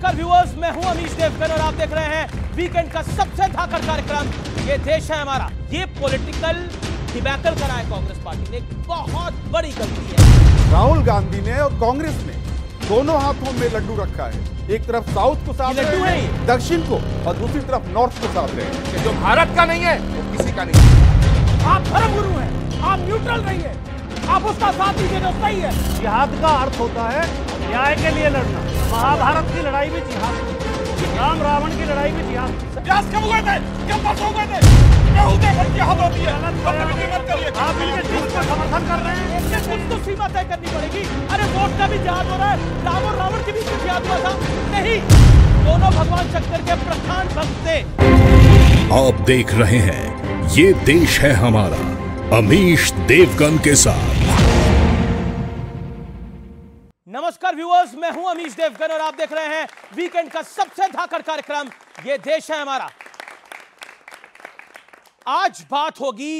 नमस्कार व्यूअर्स मैं हूं अमीश देवकर और आप देख रहे हैं वीकेंड का सबसे धाकर कार्यक्रम ये देश है हमारा ये पॉलिटिकल डिबैकल करा है कांग्रेस पार्टी ने बहुत बड़ी गलती है राहुल गांधी ने और कांग्रेस ने दोनों हाथों में लड्डू रखा है एक तरफ साउथ को साथ लड्डू है दक्षिण को और दूसरी तरफ नॉर्थ को साथ रहे जो भारत का नहीं है वो किसी का नहीं है आप धर्म गुरु है आप न्यूट्रल नहीं है आप उसका साथ दीजिए जो सही है जिहाद का अर्थ होता है न्याय के लिए लड़ना महाभारत की लड़ाई में जिहाद राम रावण की लड़ाई में जिहाद कब हुए थे कब हो गए समर्थन कर रहे हैं तय तो करनी पड़ेगी अरे का भी जिहाद हो रहा है राम और रावण के बीच दोनों भगवान शंकर के प्रधान थे आप देख रहे हैं ये देश है हमारा अमीश देवगन के साथ नमस्कार व्यूअर्स मैं हूं अमीश देवगन और आप देख रहे हैं वीकेंड का सबसे धाकड़ कार्यक्रम ये देश है हमारा आज बात होगी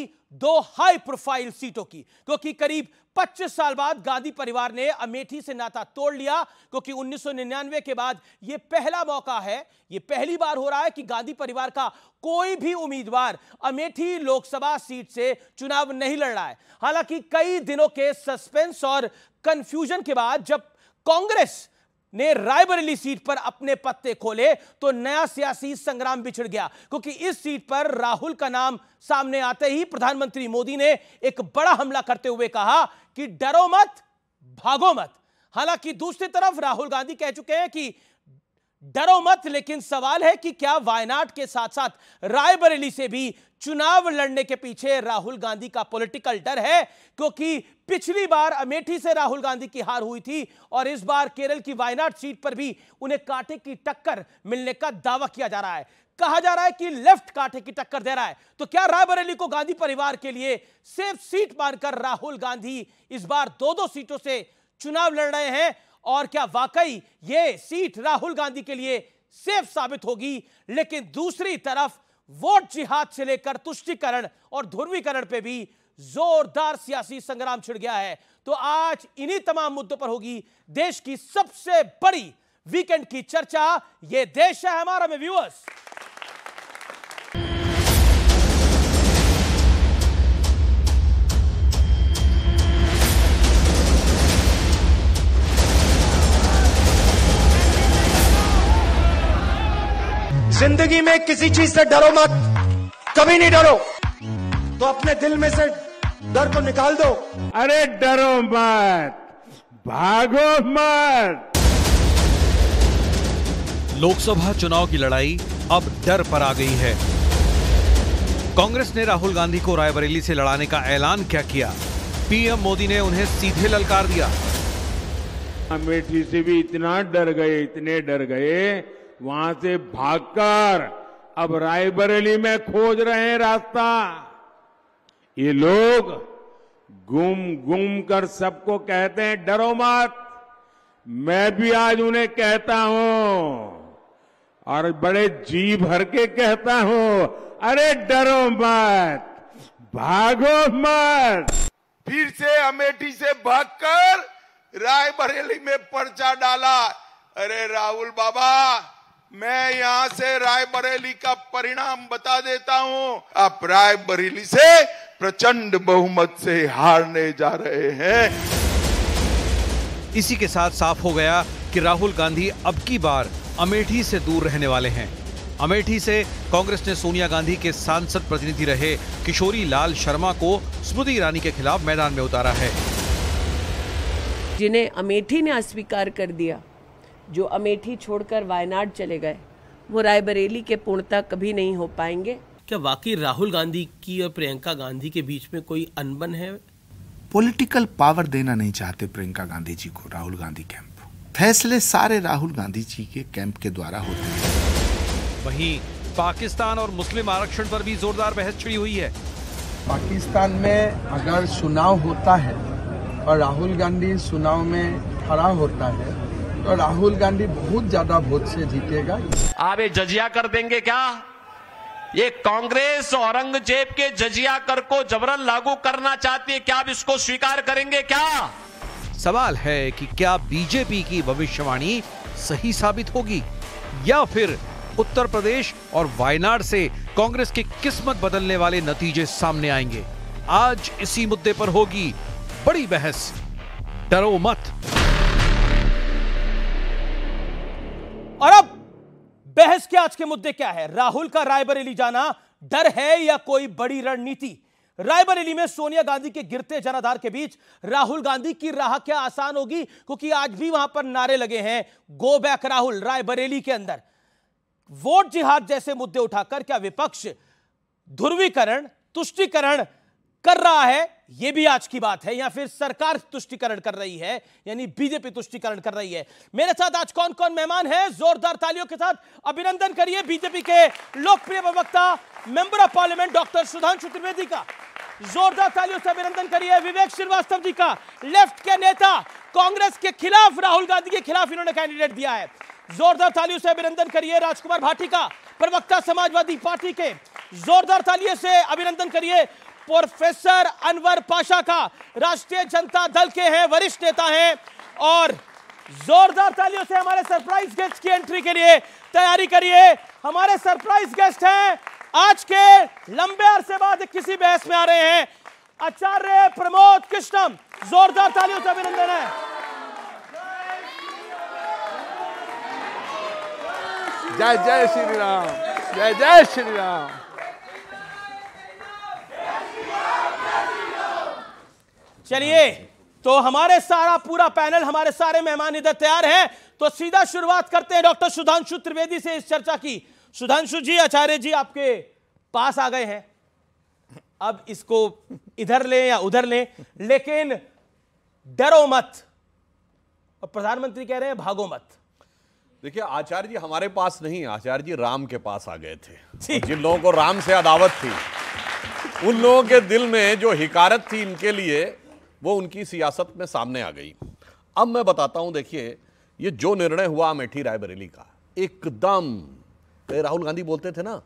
दो हाई प्रोफाइल सीटों की क्योंकि करीब 25 साल बाद गांधी परिवार ने अमेठी से नाता तोड़ लिया क्योंकि 1999 के बाद यह पहला मौका है यह पहली बार हो रहा है कि गांधी परिवार का कोई भी उम्मीदवार अमेठी लोकसभा सीट से चुनाव नहीं लड़ रहा है हालांकि कई दिनों के सस्पेंस और कंफ्यूजन के बाद जब कांग्रेस ने रायबरेली सीट पर अपने पत्ते खोले तो नया सियासी संग्राम बिछड़ गया क्योंकि इस सीट पर राहुल का नाम सामने आते ही प्रधानमंत्री मोदी ने एक बड़ा हमला करते हुए कहा कि डरो मत भागो मत हालांकि दूसरी तरफ राहुल गांधी कह चुके हैं कि डरो मत लेकिन सवाल है कि क्या वायनाड के साथ साथ रायबरेली से भी चुनाव लड़ने के पीछे राहुल गांधी का पॉलिटिकल डर है क्योंकि पिछली बार अमेठी से राहुल गांधी की हार हुई थी और इस बार केरल की वायनाड सीट पर भी उन्हें कांटे की टक्कर मिलने का दावा किया जा रहा है कहा जा रहा है कि लेफ्ट कांटे की टक्कर दे रहा है तो क्या रायबरेली को गांधी परिवार के लिए सेफ सीट मानकर राहुल गांधी इस बार दो दो सीटों से चुनाव लड़ रहे हैं और क्या वाकई ये सीट राहुल गांधी के लिए सेफ साबित होगी लेकिन दूसरी तरफ वोट जिहाद से लेकर तुष्टिकरण और ध्रुवीकरण पे भी जोरदार सियासी संग्राम छिड़ गया है तो आज इन्हीं तमाम मुद्दों पर होगी देश की सबसे बड़ी वीकेंड की चर्चा ये देश है हमारा में व्यूअर्स जिंदगी में किसी चीज से डरो मत कभी नहीं डरो तो अपने दिल में से डर को निकाल दो अरे डरो मत भागो मत लोकसभा चुनाव की लड़ाई अब डर पर आ गई है कांग्रेस ने राहुल गांधी को रायबरेली से लड़ाने का ऐलान क्या किया पीएम मोदी ने उन्हें सीधे ललकार दिया अमेठी से भी इतना डर गए इतने डर गए वहां से भागकर अब रायबरेली में खोज रहे हैं रास्ता ये लोग घूम घूम कर सबको कहते हैं डरो मत मैं भी आज उन्हें कहता हूं और बड़े जी भर के कहता हूं अरे डरो मत भागो मत फिर से अमेठी से भागकर रायबरेली में पर्चा डाला अरे राहुल बाबा मैं यहाँ से रायबरेली का परिणाम बता देता हूँ आप रायबरेली से प्रचंड बहुमत से हारने जा रहे हैं इसी के साथ साफ हो गया कि राहुल गांधी अब की बार अमेठी से दूर रहने वाले हैं अमेठी से कांग्रेस ने सोनिया गांधी के सांसद प्रतिनिधि रहे किशोरी लाल शर्मा को स्मृति ईरानी के खिलाफ मैदान में उतारा है जिन्हें अमेठी ने अस्वीकार कर दिया जो अमेठी छोड़कर वायनाड चले गए वो रायबरेली के पूर्णता कभी नहीं हो पाएंगे क्या वाकई राहुल गांधी की और प्रियंका गांधी के बीच में कोई अनबन है पॉलिटिकल पावर देना नहीं चाहते प्रियंका गांधी जी को राहुल गांधी कैंप फैसले सारे राहुल गांधी जी के कैंप के द्वारा होते हैं वहीं पाकिस्तान और मुस्लिम आरक्षण पर भी जोरदार बहस छिड़ी हुई है पाकिस्तान में अगर चुनाव होता है और राहुल गांधी चुनाव में खड़ा होता है तो राहुल गांधी बहुत ज्यादा वोट से जीतेगा आप ये जजिया कर देंगे क्या ये कांग्रेस औरंगजेब के जजिया कर को जबरन लागू करना चाहती है क्या आप इसको स्वीकार करेंगे क्या सवाल है कि क्या बीजेपी की भविष्यवाणी सही साबित होगी या फिर उत्तर प्रदेश और वायनाड से कांग्रेस की किस्मत बदलने वाले नतीजे सामने आएंगे आज इसी मुद्दे पर होगी बड़ी बहस डरो मत और अब बहस के आज के मुद्दे क्या है राहुल का रायबरेली जाना डर है या कोई बड़ी रणनीति रायबरेली में सोनिया गांधी के गिरते जनाधार के बीच राहुल गांधी की राह क्या आसान होगी क्योंकि आज भी वहां पर नारे लगे हैं गो बैक राहुल रायबरेली के अंदर वोट जिहाद जैसे मुद्दे उठाकर क्या विपक्ष ध्रुवीकरण तुष्टिकरण कर रहा है यह भी आज की बात है या फिर सरकार तुष्टिकरण कर रही है यानी बीजेपी तुष्टिकरण कर रही है मेरे साथ आज कौन कौन मेहमान है जोरदार तालियों के साथ अभिनंदन करिए बीजेपी के लोकप्रिय प्रवक्ता member of parliament doctor Sudhanshu Trivedi का जोरदार तालियों से अभिनंदन करिए विवेक श्रीवास्तव जी का लेफ्ट के नेता कांग्रेस के खिलाफ राहुल गांधी के खिलाफ इन्होंने कैंडिडेट दिया है जोरदार तालियों से अभिनंदन करिए राजकुमार भाटी का प्रवक्ता समाजवादी पार्टी के जोरदार तालियों से अभिनंदन करिए प्रोफेसर अनवर पाशा का राष्ट्रीय जनता दल के हैं वरिष्ठ नेता हैं और जोरदार तालियों से हमारे सरप्राइज गेस्ट की एंट्री के लिए तैयारी करिए हमारे सरप्राइज गेस्ट हैं आज के लंबे अरसे बाद किसी बहस में आ रहे हैं आचार्य प्रमोद कृष्णम जोरदार तालियों से अभिनंदन है जय जय श्री राम जय जय श्री राम चलिए हाँ तो हमारे सारा पूरा पैनल हमारे सारे मेहमान इधर तैयार हैं तो सीधा शुरुआत करते हैं डॉक्टर सुधांशु त्रिवेदी से इस चर्चा की सुधांशु जी आचार्य जी आपके पास आ गए हैं अब इसको इधर लें या उधर लें लेकिन डरो मत और प्रधानमंत्री कह रहे हैं भागो मत देखिए आचार्य जी हमारे पास नहीं आचार्य जी राम के पास आ गए थे जिन लोगों को राम से अदावत थी उन लोगों के दिल में जो हिकारत थी इनके लिए वो उनकी सियासत में सामने आ गई अब मैं बताता हूं देखिए ये जो निर्णय हुआ अमेठी रायबरेली का एकदम राहुल गांधी बोलते थे ना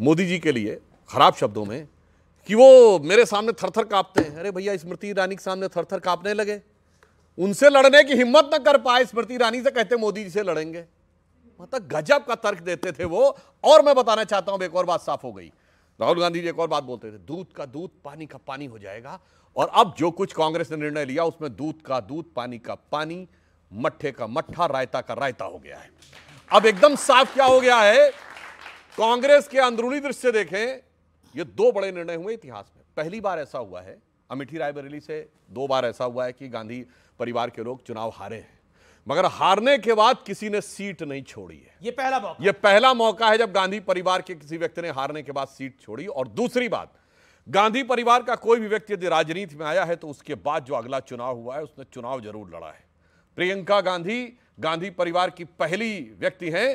मोदी जी के लिए खराब शब्दों में कि वो मेरे सामने थर थर कांपते हैं अरे भैया स्मृति ईरानी के सामने थर थर काँपने लगे उनसे लड़ने की हिम्मत ना कर पाए स्मृति ईरानी से कहते मोदी जी से लड़ेंगे मतलब गजब का तर्क देते थे वो और मैं बताना चाहता हूं एक और बात साफ हो गई राहुल गांधी जी एक और बात बोलते थे दूध का दूध पानी का पानी हो जाएगा और अब जो कुछ कांग्रेस ने निर्णय लिया उसमें दूध का दूध पानी का पानी मट्ठे का मट्ठा रायता का रायता हो गया है अब एकदम साफ क्या हो गया है कांग्रेस के अंदरूनी दृश्य देखें ये दो बड़े निर्णय हुए इतिहास में पहली बार ऐसा हुआ है अमिठी रायबरेली से दो बार ऐसा हुआ है कि गांधी परिवार के लोग चुनाव हारे हैं मगर हारने के बाद किसी ने सीट नहीं छोड़ी है ये पहला मौका ये पहला मौका है जब गांधी परिवार के किसी व्यक्ति ने हारने के बाद सीट छोड़ी और दूसरी बात गांधी परिवार का कोई भी व्यक्ति यदि राजनीति में आया है तो उसके बाद जो अगला चुनाव हुआ है उसने चुनाव जरूर लड़ा है प्रियंका गांधी गांधी परिवार की पहली व्यक्ति हैं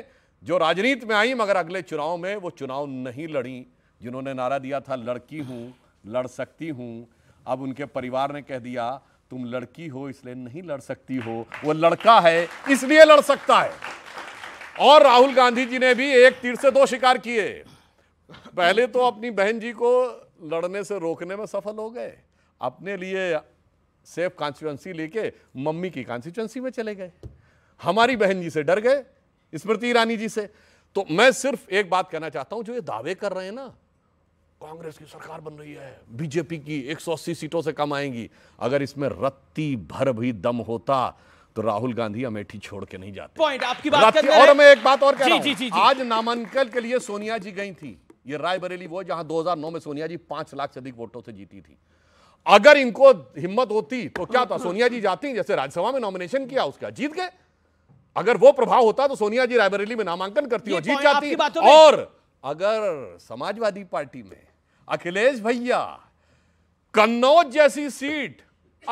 जो राजनीति में आई मगर अगले चुनाव में वो चुनाव नहीं लड़ी जिन्होंने नारा दिया था लड़की हूँ लड़ सकती हूँ अब उनके परिवार ने कह दिया तुम लड़की हो इसलिए नहीं लड़ सकती हो वो लड़का है इसलिए लड़ सकता है और राहुल गांधी जी ने भी एक तीर से दो शिकार किए पहले तो अपनी बहन जी को लड़ने से रोकने में सफल हो गए अपने लिए सेफ कॉन्स्टिट्युएंसी लेके मम्मी की कॉन्स्टिट्युएंसी में चले गए हमारी बहन जी से डर गए स्मृति ईरानी जी से तो मैं सिर्फ एक बात कहना चाहता हूं जो ये दावे कर रहे हैं ना कांग्रेस की सरकार बन रही है बीजेपी की 180 सीटों से कम आएंगी अगर इसमें रत्ती भर भी दम होता तो राहुल गांधी अमेठी छोड़ के नहीं जाते पॉइंट आपकी बात और मैं एक बात और कह रहा हूं आज नामांकन के लिए सोनिया जी गई थी ये रायबरेली वो जहां 2009 में सोनिया जी पांच लाख से अधिक वोटों से जीती थी अगर इनको हिम्मत होती तो क्या था सोनिया जी जाती जैसे राज्यसभा में नॉमिनेशन किया उसका जीत गए अगर वो प्रभाव होता तो सोनिया जी रायबरेली में नामांकन करती और जीत तो जाती और अगर समाजवादी पार्टी में अखिलेश भैया कन्नौज जैसी सीट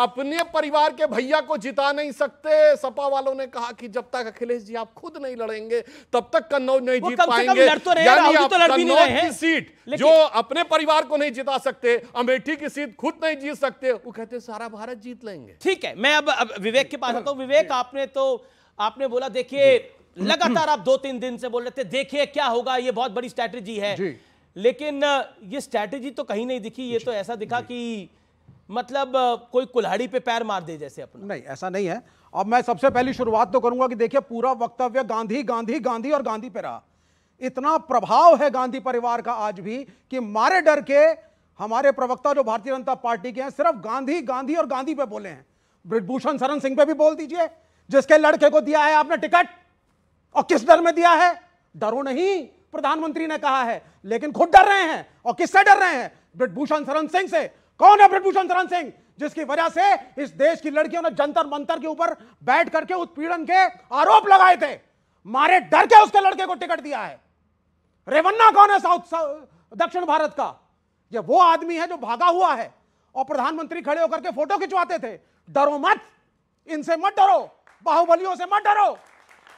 अपने परिवार के भैया को जिता नहीं सकते सपा वालों ने कहा कि जब तक अखिलेश जी आप खुद नहीं लड़ेंगे तब तक कन्नौज नहीं जीत पाएंगे तो यानी तो कन्नौज की सीट जो अपने परिवार को नहीं जिता सकते अमेठी की सीट खुद नहीं जीत सकते वो कहते सारा भारत जीत लेंगे ठीक है मैं अब, अब विवेक के पास आता हूँ विवेक आपने तो आपने बोला देखिए लगातार आप दो तीन दिन से बोल रहे थे देखिए क्या होगा ये बहुत बड़ी स्ट्रैटेजी है लेकिन ये स्ट्रैटेजी तो कहीं नहीं दिखी ये तो ऐसा दिखा कि मतलब कोई कुल्हाड़ी पे पैर मार दे जैसे अपना नहीं ऐसा नहीं है अब मैं सबसे पहली शुरुआत तो करूंगा कि देखिए पूरा वक्तव्य गांधी गांधी गांधी और गांधी पे रहा इतना प्रभाव है गांधी परिवार का आज भी कि मारे डर के हमारे प्रवक्ता जो भारतीय जनता पार्टी के हैं सिर्फ गांधी गांधी और गांधी पे बोले हैं ब्रिजभूषण शरण सिंह पे भी बोल दीजिए जिसके लड़के को दिया है आपने टिकट और किस डर में दिया है डरो नहीं प्रधानमंत्री ने कहा है लेकिन खुद डर रहे हैं और किससे डर रहे हैं ब्रिजभूषण शरण सिंह से कौन है ब्रजभूषण शरण सिंह जिसकी वजह से इस देश की लड़कियों ने जंतर मंतर के ऊपर बैठ करके उत्पीड़न के आरोप लगाए थे मारे डर के उसके लड़के को टिकट दिया है रेवन्ना कौन है साउथ, साउथ दक्षिण भारत का ये वो आदमी है जो भागा हुआ है और प्रधानमंत्री खड़े होकर के फोटो खिंचवाते थे डरो मत इनसे मत डरो बाहुबलियों से मत डरो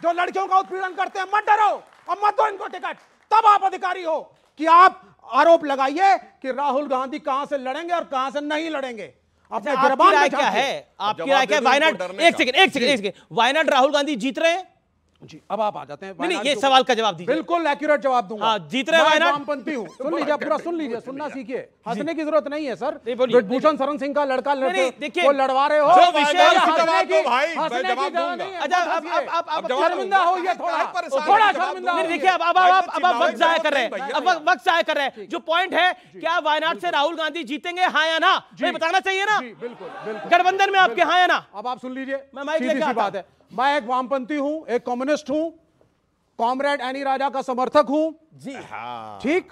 जो लड़कियों का उत्पीड़न करते हैं मत डरो और मत दो इनको टिकट तब आप अधिकारी हो कि आप आरोप लगाइए कि राहुल गांधी कहां से लड़ेंगे और कहां से नहीं लड़ेंगे अच्छा, आपकी राय क्या है आपकी राय क्या है वायनाड एक सेकंड एक सेकंड एक सेकंड वायनाड राहुल गांधी जीत रहे हैं जी अब आप आ जाते हैं नहीं, ये सवाल का जवाब दीजिए बिल्कुल एक्यूरेट जवाब दूंगा हाँ, जीत रहे वायनाड वामपंथी हूँ सुन लीजिए पूरा सुन लीजिए सुनना सीखिए हंसने की जरूरत नहीं है सर भूषण शरण सिंह का लड़का देखिए वो लड़वा रहे हो शर्मिंदा हो थोड़ा थोड़ा शर्मिंदा देखिए अब अब अब आप वक्त जाया कर रहे हैं अब वक्त जाया कर रहे हैं जो पॉइंट है क्या वायनाड से राहुल गांधी जीतेंगे हाँ या ना बताना चाहिए ना बिल्कुल गठबंधन में आपके हाँ या ना अब आप सुन लीजिए मैं माइक लेके बात है मैं एक वामपंथी हूं एक कम्युनिस्ट हूं कॉमरेड एनी राजा का समर्थक हूं जी हाँ। ठीक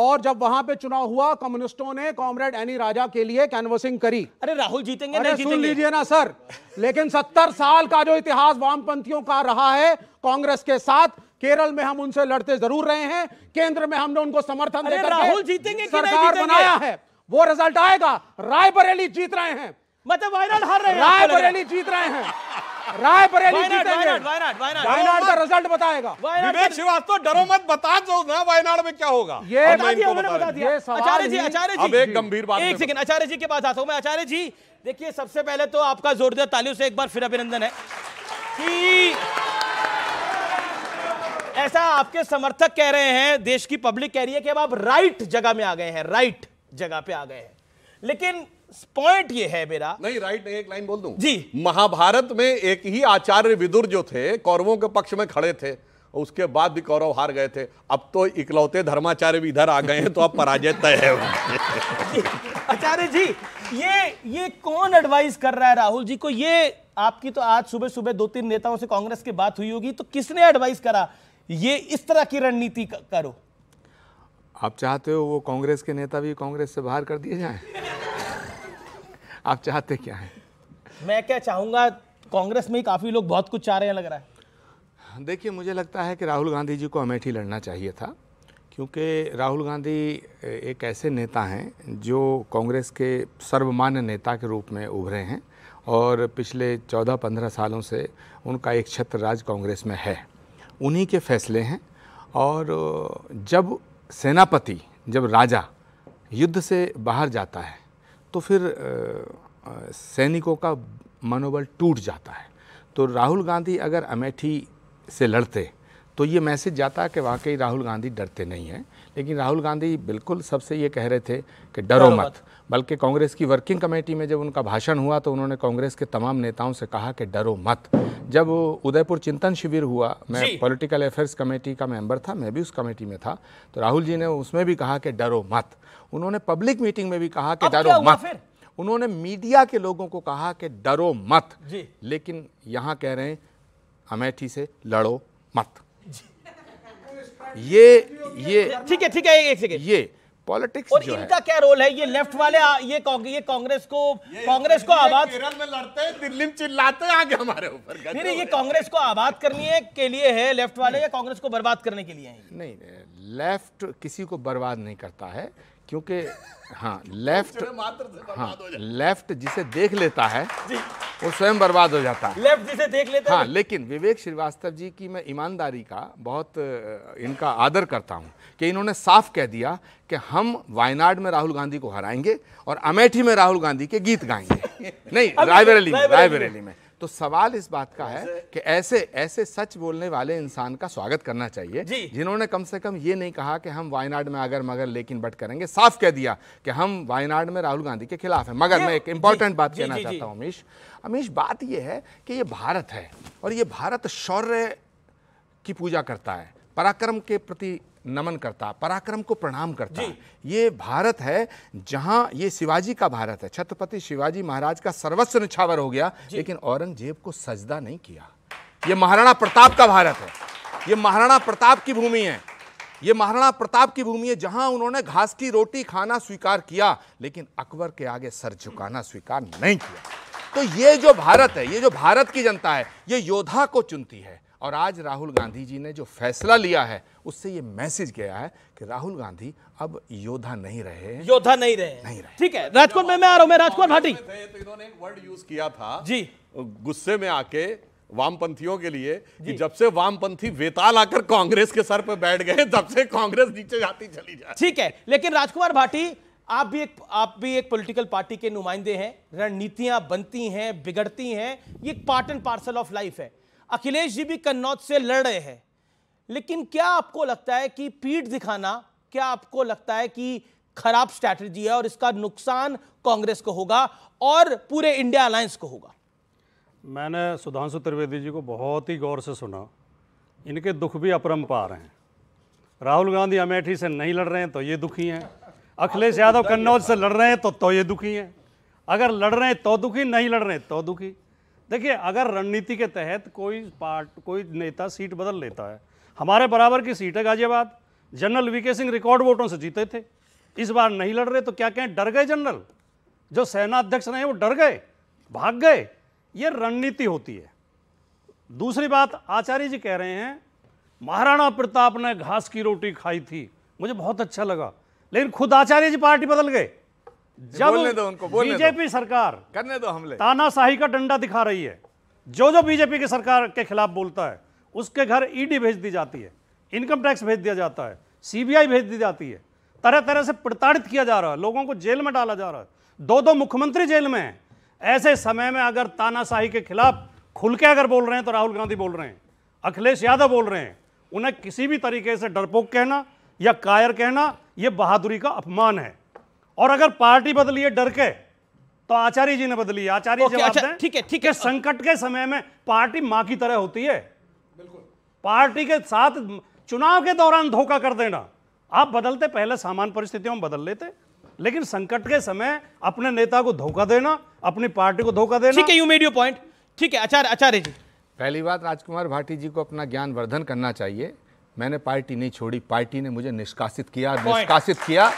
और जब वहां पे चुनाव हुआ कम्युनिस्टों ने कॉमरेड एनी राजा के लिए कैनवसिंग करी अरे राहुल जीतेंगे अरे सुन लीजिए ना सर लेकिन सत्तर साल का जो इतिहास वामपंथियों का रहा है कांग्रेस के साथ केरल में हम उनसे लड़ते जरूर रहे हैं केंद्र में हमने उनको समर्थन देकर राहुल जीतेंगे सरकार बनाया है वो रिजल्ट आएगा रायबरेली जीत रहे हैं मतलब वायरल हार रहे हैं रायबरेली जीत रहे हैं राय बरेली जीतेंगे वायनाड का रिजल्ट बताएगा विवेक श्रीवास्तव डरो मत बता दो ना वायनाड में क्या होगा ये बता दिया आचार्य जी आचार्य जी अब एक गंभीर बात एक सेकंड आचार्य जी के पास आता हूं मैं आचार्य जी देखिए सबसे पहले तो आपका जोरदार तालियों से एक बार फिर अभिनंदन है कि ऐसा आपके समर्थक कह रहे हैं देश की पब्लिक कह रही है कि अब आप राइट जगह में आ गए हैं राइट जगह पे आ गए हैं लेकिन पॉइंट ये है मेरा नहीं राइट नहीं एक लाइन बोल दूं जी महाभारत में एक ही आचार्य विदुर जो थे कौरवों के पक्ष में खड़े थे उसके बाद भी कौरव हार गए थे अब तो इकलौते धर्माचार्य भी इधर आ गए हैं तो अब पराजय तय है आचार्य जी ये ये कौन एडवाइस कर रहा है राहुल जी को ये आपकी तो आज सुबह सुबह दो तीन नेताओं से कांग्रेस की बात हुई होगी तो किसने एडवाइस करा ये इस तरह की रणनीति करो आप चाहते हो वो कांग्रेस के नेता भी कांग्रेस से बाहर कर दिए जाए आप चाहते क्या हैं मैं क्या चाहूँगा कांग्रेस में ही काफ़ी लोग बहुत कुछ चाह रहे हैं लग रहा है देखिए मुझे लगता है कि राहुल गांधी जी को अमेठी लड़ना चाहिए था क्योंकि राहुल गांधी एक ऐसे नेता हैं जो कांग्रेस के सर्वमान्य नेता के रूप में उभरे हैं और पिछले 14-15 सालों से उनका एक छत्र राज कांग्रेस में है उन्हीं के फैसले हैं और जब सेनापति जब राजा युद्ध से बाहर जाता है तो फिर सैनिकों का मनोबल टूट जाता है तो राहुल गांधी अगर अमेठी से लड़ते तो ये मैसेज जाता है कि वाकई राहुल गांधी डरते नहीं हैं लेकिन राहुल गांधी बिल्कुल सबसे ये कह रहे थे कि डरो मत बल्कि कांग्रेस की वर्किंग कमेटी में जब उनका भाषण हुआ तो उन्होंने कांग्रेस के तमाम नेताओं से कहा कि डरो मत जब उदयपुर चिंतन शिविर हुआ मैं पॉलिटिकल अफेयर्स कमेटी का मेंबर था मैं भी उस कमेटी में था तो राहुल जी ने उसमें भी कहा कि डरो मत उन्होंने पब्लिक मीटिंग में भी कहा कि डरो मत उन्होंने मीडिया के लोगों को कहा कि डरो मत लेकिन यहाँ कह रहे हैं अमेठी से लड़ो मत ये ये ठीक है ठीक है एक सेकंड ये पॉलिटिक्स और इनका क्या रोल है ये लेफ्ट वाले ये ये कांग्रेस को कांग्रेस को आबाद केरल में लड़ते हैं दिल्ली में चिल्लाते हैं आगे हमारे ऊपर नहीं नहीं ये कांग्रेस को आबाद करने के लिए है लेफ्ट वाले या कांग्रेस को बर्बाद करने के लिए है नहीं लेफ्ट किसी को बर्बाद नहीं करता है क्योंकि हाँ लेफ्ट हाँ लेफ्ट जिसे देख लेता है वो स्वयं बर्बाद हो जाता है लेफ्ट जिसे देख लेता हाँ लेकिन विवेक श्रीवास्तव जी की मैं ईमानदारी का बहुत इनका आदर करता हूँ कि इन्होंने साफ कह दिया कि हम वायनाड में राहुल गांधी को हराएंगे और अमेठी में राहुल गांधी के गीत गाएंगे नहीं रायबरेली में रायबरेली में तो सवाल इस बात का है कि ऐसे ऐसे सच बोलने वाले इंसान का स्वागत करना चाहिए जिन्होंने कम से कम ये नहीं कहा कि हम वायनाड में अगर मगर लेकिन बट करेंगे साफ कह दिया कि हम वायनाड में राहुल गांधी के खिलाफ है मगर मैं एक इंपॉर्टेंट बात कहना चाहता हूँ अमीश अमीश बात यह है कि ये भारत है और ये भारत शौर्य की पूजा करता है पराक्रम के प्रति नमन करता पराक्रम को प्रणाम करता ये भारत है जहाँ ये शिवाजी का भारत है छत्रपति शिवाजी महाराज का सर्वस्व निछावर हो गया लेकिन औरंगजेब को सजदा नहीं किया ये महाराणा प्रताप का भारत है ये महाराणा प्रताप की भूमि है ये महाराणा प्रताप की भूमि है जहां उन्होंने घास की रोटी खाना स्वीकार किया लेकिन अकबर के आगे सर झुकाना स्वीकार नहीं किया तो ये जो भारत है ये जो भारत की जनता है ये योद्धा को चुनती है और आज राहुल गांधी जी ने जो फैसला लिया है उससे ये मैसेज गया है कि राहुल गांधी अब योद्धा नहीं रहे योद्धा नहीं रहे नहीं रहे ठीक है राजकोट में मैं आ रहा हूं राजकोट भाटी तो तो इन्होंने एक वर्ड यूज किया था जी गुस्से में आके वामपंथियों के लिए कि जब से वामपंथी वेताल आकर कांग्रेस के सर पर बैठ गए तब से कांग्रेस नीचे जाती चली जाए ठीक है लेकिन राजकुमार भाटी आप भी एक आप भी एक पॉलिटिकल पार्टी के नुमाइंदे हैं रणनीतियां बनती हैं बिगड़ती हैं ये part and parcel of life है अखिलेश जी भी कन्नौज से लड़ रहे हैं लेकिन क्या आपको लगता है कि पीठ दिखाना क्या आपको लगता है कि खराब स्ट्रैटेजी है और इसका नुकसान कांग्रेस को होगा और पूरे इंडिया अलायंस को होगा मैंने सुधांशु त्रिवेदी जी को बहुत ही गौर से सुना इनके दुख भी अपरम पा रहे हैं राहुल गांधी अमेठी से नहीं लड़ रहे हैं तो ये दुखी हैं अखिलेश यादव कन्नौज से लड़ रहे हैं तो तो ये दुखी हैं अगर लड़ रहे हैं तो दुखी नहीं लड़ रहे हैं तो दुखी देखिए अगर रणनीति के तहत कोई पार्ट कोई नेता सीट बदल लेता है हमारे बराबर की सीट है Ghaziabad general VK Singh record वोटों से जीते थे इस बार नहीं लड़ रहे तो क्या कहें डर गए जनरल जो सेना अध्यक्ष रहे वो डर गए भाग गए ये रणनीति होती है दूसरी बात आचार्य जी कह रहे हैं महाराणा प्रताप ने घास की रोटी खाई थी मुझे बहुत अच्छा लगा लेकिन खुद आचार्य जी पार्टी बदल गए जब बोलने दो उनको बोलने बीजेपी दो। सरकार करने दो हमले तानाशाही का डंडा दिखा रही है जो जो बीजेपी की सरकार के खिलाफ बोलता है उसके घर ईडी भेज दी जाती है इनकम टैक्स भेज दिया जाता है सीबीआई भेज दी जाती है तरह तरह से प्रताड़ित किया जा रहा है लोगों को जेल में डाला जा रहा है दो दो मुख्यमंत्री जेल में है ऐसे समय में अगर तानाशाही के खिलाफ खुल के अगर बोल रहे हैं तो राहुल गांधी बोल रहे हैं अखिलेश यादव बोल रहे हैं उन्हें किसी भी तरीके से डरपोक कहना या कायर कहना यह बहादुरी का अपमान है और अगर पार्टी बदली है डर के तो आचार्य जी ने बदली आचार्य जी जवाब अच्छा, ठीक है ठीक है संकट के समय में पार्टी मां की तरह होती है बिल्कुल पार्टी के साथ चुनाव के दौरान धोखा कर देना आप बदलते पहले सामान्य परिस्थितियों में बदल लेते लेकिन संकट के समय अपने नेता को धोखा देना अपनी पार्टी को धोखा देना ठीक है यू मेडियो पॉइंट ठीक है आचार्य आचार्य जी पहली बात राजकुमार भाटी जी को अपना ज्ञान वर्धन करना चाहिए मैंने पार्टी नहीं छोड़ी पार्टी ने मुझे निष्कासित किया निष्कासित किया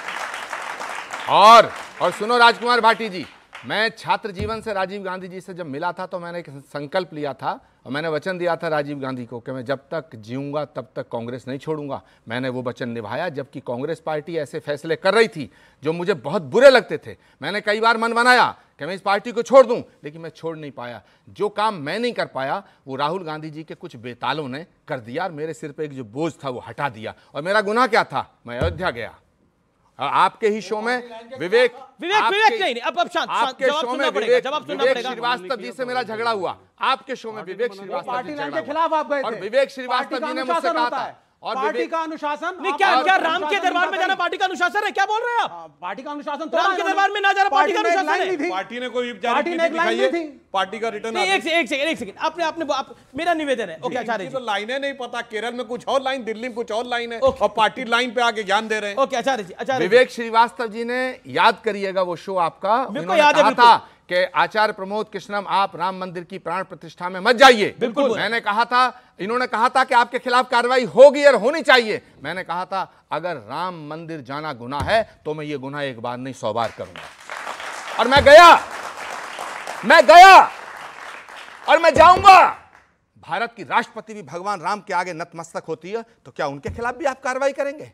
और और सुनो राजकुमार भाटी जी मैं छात्र जीवन से राजीव गांधी जी से जब मिला था तो मैंने एक संकल्प लिया था और मैंने वचन दिया था राजीव गांधी को कि मैं जब तक जीऊँगा तब तक कांग्रेस नहीं छोड़ूंगा मैंने वो वचन निभाया जबकि कांग्रेस पार्टी ऐसे फैसले कर रही थी जो मुझे बहुत बुरे लगते थे मैंने कई बार मन बनाया कि मैं इस पार्टी को छोड़ दूँ लेकिन मैं छोड़ नहीं पाया जो काम मैं नहीं कर पाया वो राहुल गांधी जी के कुछ बेतालों ने कर दिया और मेरे सिर पर एक जो बोझ था वो हटा दिया और मेरा गुनाह क्या था मैं अयोध्या गया आपके ही शो में विवेक विवेक विवेक नहीं अब अब शांत आपके शो में विवेक विवेक श्रीवास्तव जी से मेरा झगड़ा हुआ आपके शो में विवेक श्रीवास्तव जी के खिलाफ आप गए और विवेक श्रीवास्तव जी ने मुझसे कहा था और पार्टी का अनुशासन नहीं क्या क्या राम के दरबार में जाना पार्टी का अनुशासन है क्या बोल रहे हैं आप हाँ, पार्टी का अनुशासन तो राम के दरबार में ना जाना पार्टी का अनुशासन है पार्टी ने कोई पार्टी ने दिखाई थी पार्टी का रिटर्न एक सेकंड एक सेकंड एक सेकंड आपने आपने आप, मेरा निवेदन है ओके आचार्य जी तो लाइनें नहीं पता केरल में कुछ और लाइन दिल्ली में कुछ और लाइन है और पार्टी लाइन पे आके ज्ञान दे रहे हैं ओके अच्छा अच्छा विवेक श्रीवास्तव जी ने याद करिएगा वो शो आपका मेरे को याद है कि आचार्य प्रमोद कृष्णम आप राम मंदिर की प्राण प्रतिष्ठा में मत जाइए बिल्कुल मैंने कहा था इन्होंने कहा था कि आपके खिलाफ कार्रवाई होगी और होनी चाहिए मैंने कहा था अगर राम मंदिर जाना गुना है तो मैं ये गुना एक बार नहीं सौ बार करूंगा और मैं गया मैं गया और मैं जाऊंगा भारत की राष्ट्रपति भी भगवान राम के आगे नतमस्तक होती है तो क्या उनके खिलाफ भी आप कार्रवाई करेंगे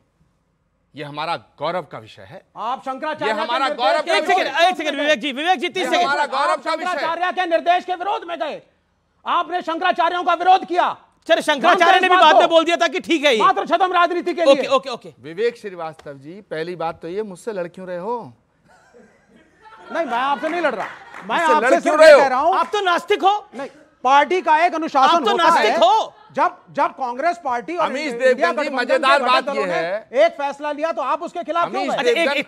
ये हमारा गौरव का विषय है आप शंकराचार्य हमारा गौरव एक सेकंड एक सेकंड विवेक जी विवेक जी तीस गौरव का विषय शंकराचार्य के निर्देश के विरोध में गए आपने शंकराचार्यों का विरोध किया चलो शंकराचार्य ने भी बात में बोल दिया था कि ठीक है मात्र छदम राजनीति के लिए ओके ओके विवेक श्रीवास्तव जी पहली बात तो ये मुझसे लड़ क्यों रहे हो नहीं मैं आपसे नहीं लड़ रहा मैं आपसे क्यों रहे हो आप तो नास्तिक हो नहीं पार्टी का एक अनुशासन तो होता है हो। जब जब कांग्रेस पार्टी और मजेदार बात ये है एक फैसला लिया तो आप उसके खिलाफ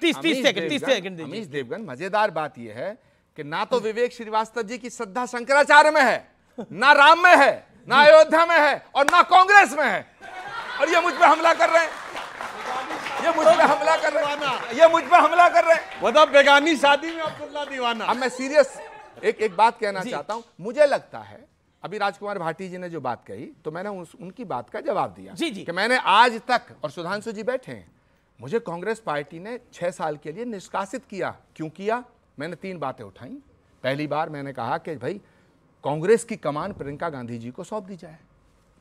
देवगन मजेदार बात यह है कि ना तो विवेक श्रीवास्तव जी की श्रद्धा शंकराचार्य में है ना राम में है ना अयोध्या में है और ना कांग्रेस में है और ये मुझ पर हमला कर रहे हैं ये मुझ पर हमला कर रहे हैं ये मुझ पर हमला कर रहे हैं मतलब बेगानी शादी में अब्दुल्ला दीवाना अब मैं सीरियस एक एक बात कहना चाहता हूं मुझे लगता है अभी राजकुमार भाटी जी ने जो बात कही तो मैंने उस, उनकी बात का जवाब दिया जी जी कि मैंने आज तक और सुधांशु जी बैठे हैं मुझे कांग्रेस पार्टी ने छह साल के लिए निष्कासित किया क्यों किया मैंने तीन बातें उठाई पहली बार मैंने कहा कि भाई कांग्रेस की कमान प्रियंका गांधी जी को सौंप दी जाए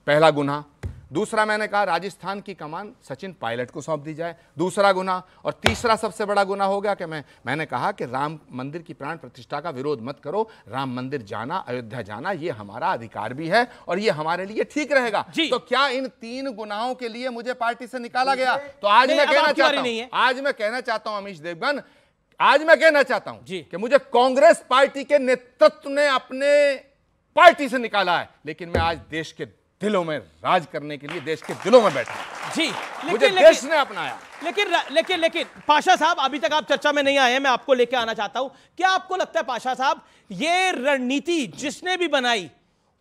पहला गुना दूसरा मैंने कहा राजस्थान की कमान सचिन पायलट को सौंप दी जाए दूसरा गुना और तीसरा सबसे बड़ा गुना हो गया कि मैं मैंने कहा कि राम मंदिर की प्राण प्रतिष्ठा का विरोध मत करो राम मंदिर जाना अयोध्या जाना ये हमारा अधिकार भी है और ये हमारे लिए ठीक रहेगा तो क्या इन तीन गुनाहों के लिए मुझे पार्टी से निकाला गया तो आज मैं कहना चाहता हूँ आज मैं कहना चाहता हूँ अमीश देवगन आज मैं कहना चाहता हूं कि मुझे कांग्रेस पार्टी के नेतृत्व ने अपने पार्टी से निकाला है लेकिन मैं आज देश के दिलों में राज करने के लिए देश के दिलों में बैठा जी लेकिन, मुझे लेकिन, देश ने अपनाया लेकिन लेकिन लेकिन पाशा साहब अभी तक आप चर्चा में नहीं आए हैं मैं आपको लेके आना चाहता हूं क्या आपको लगता है पाशा साहब ये रणनीति जिसने भी बनाई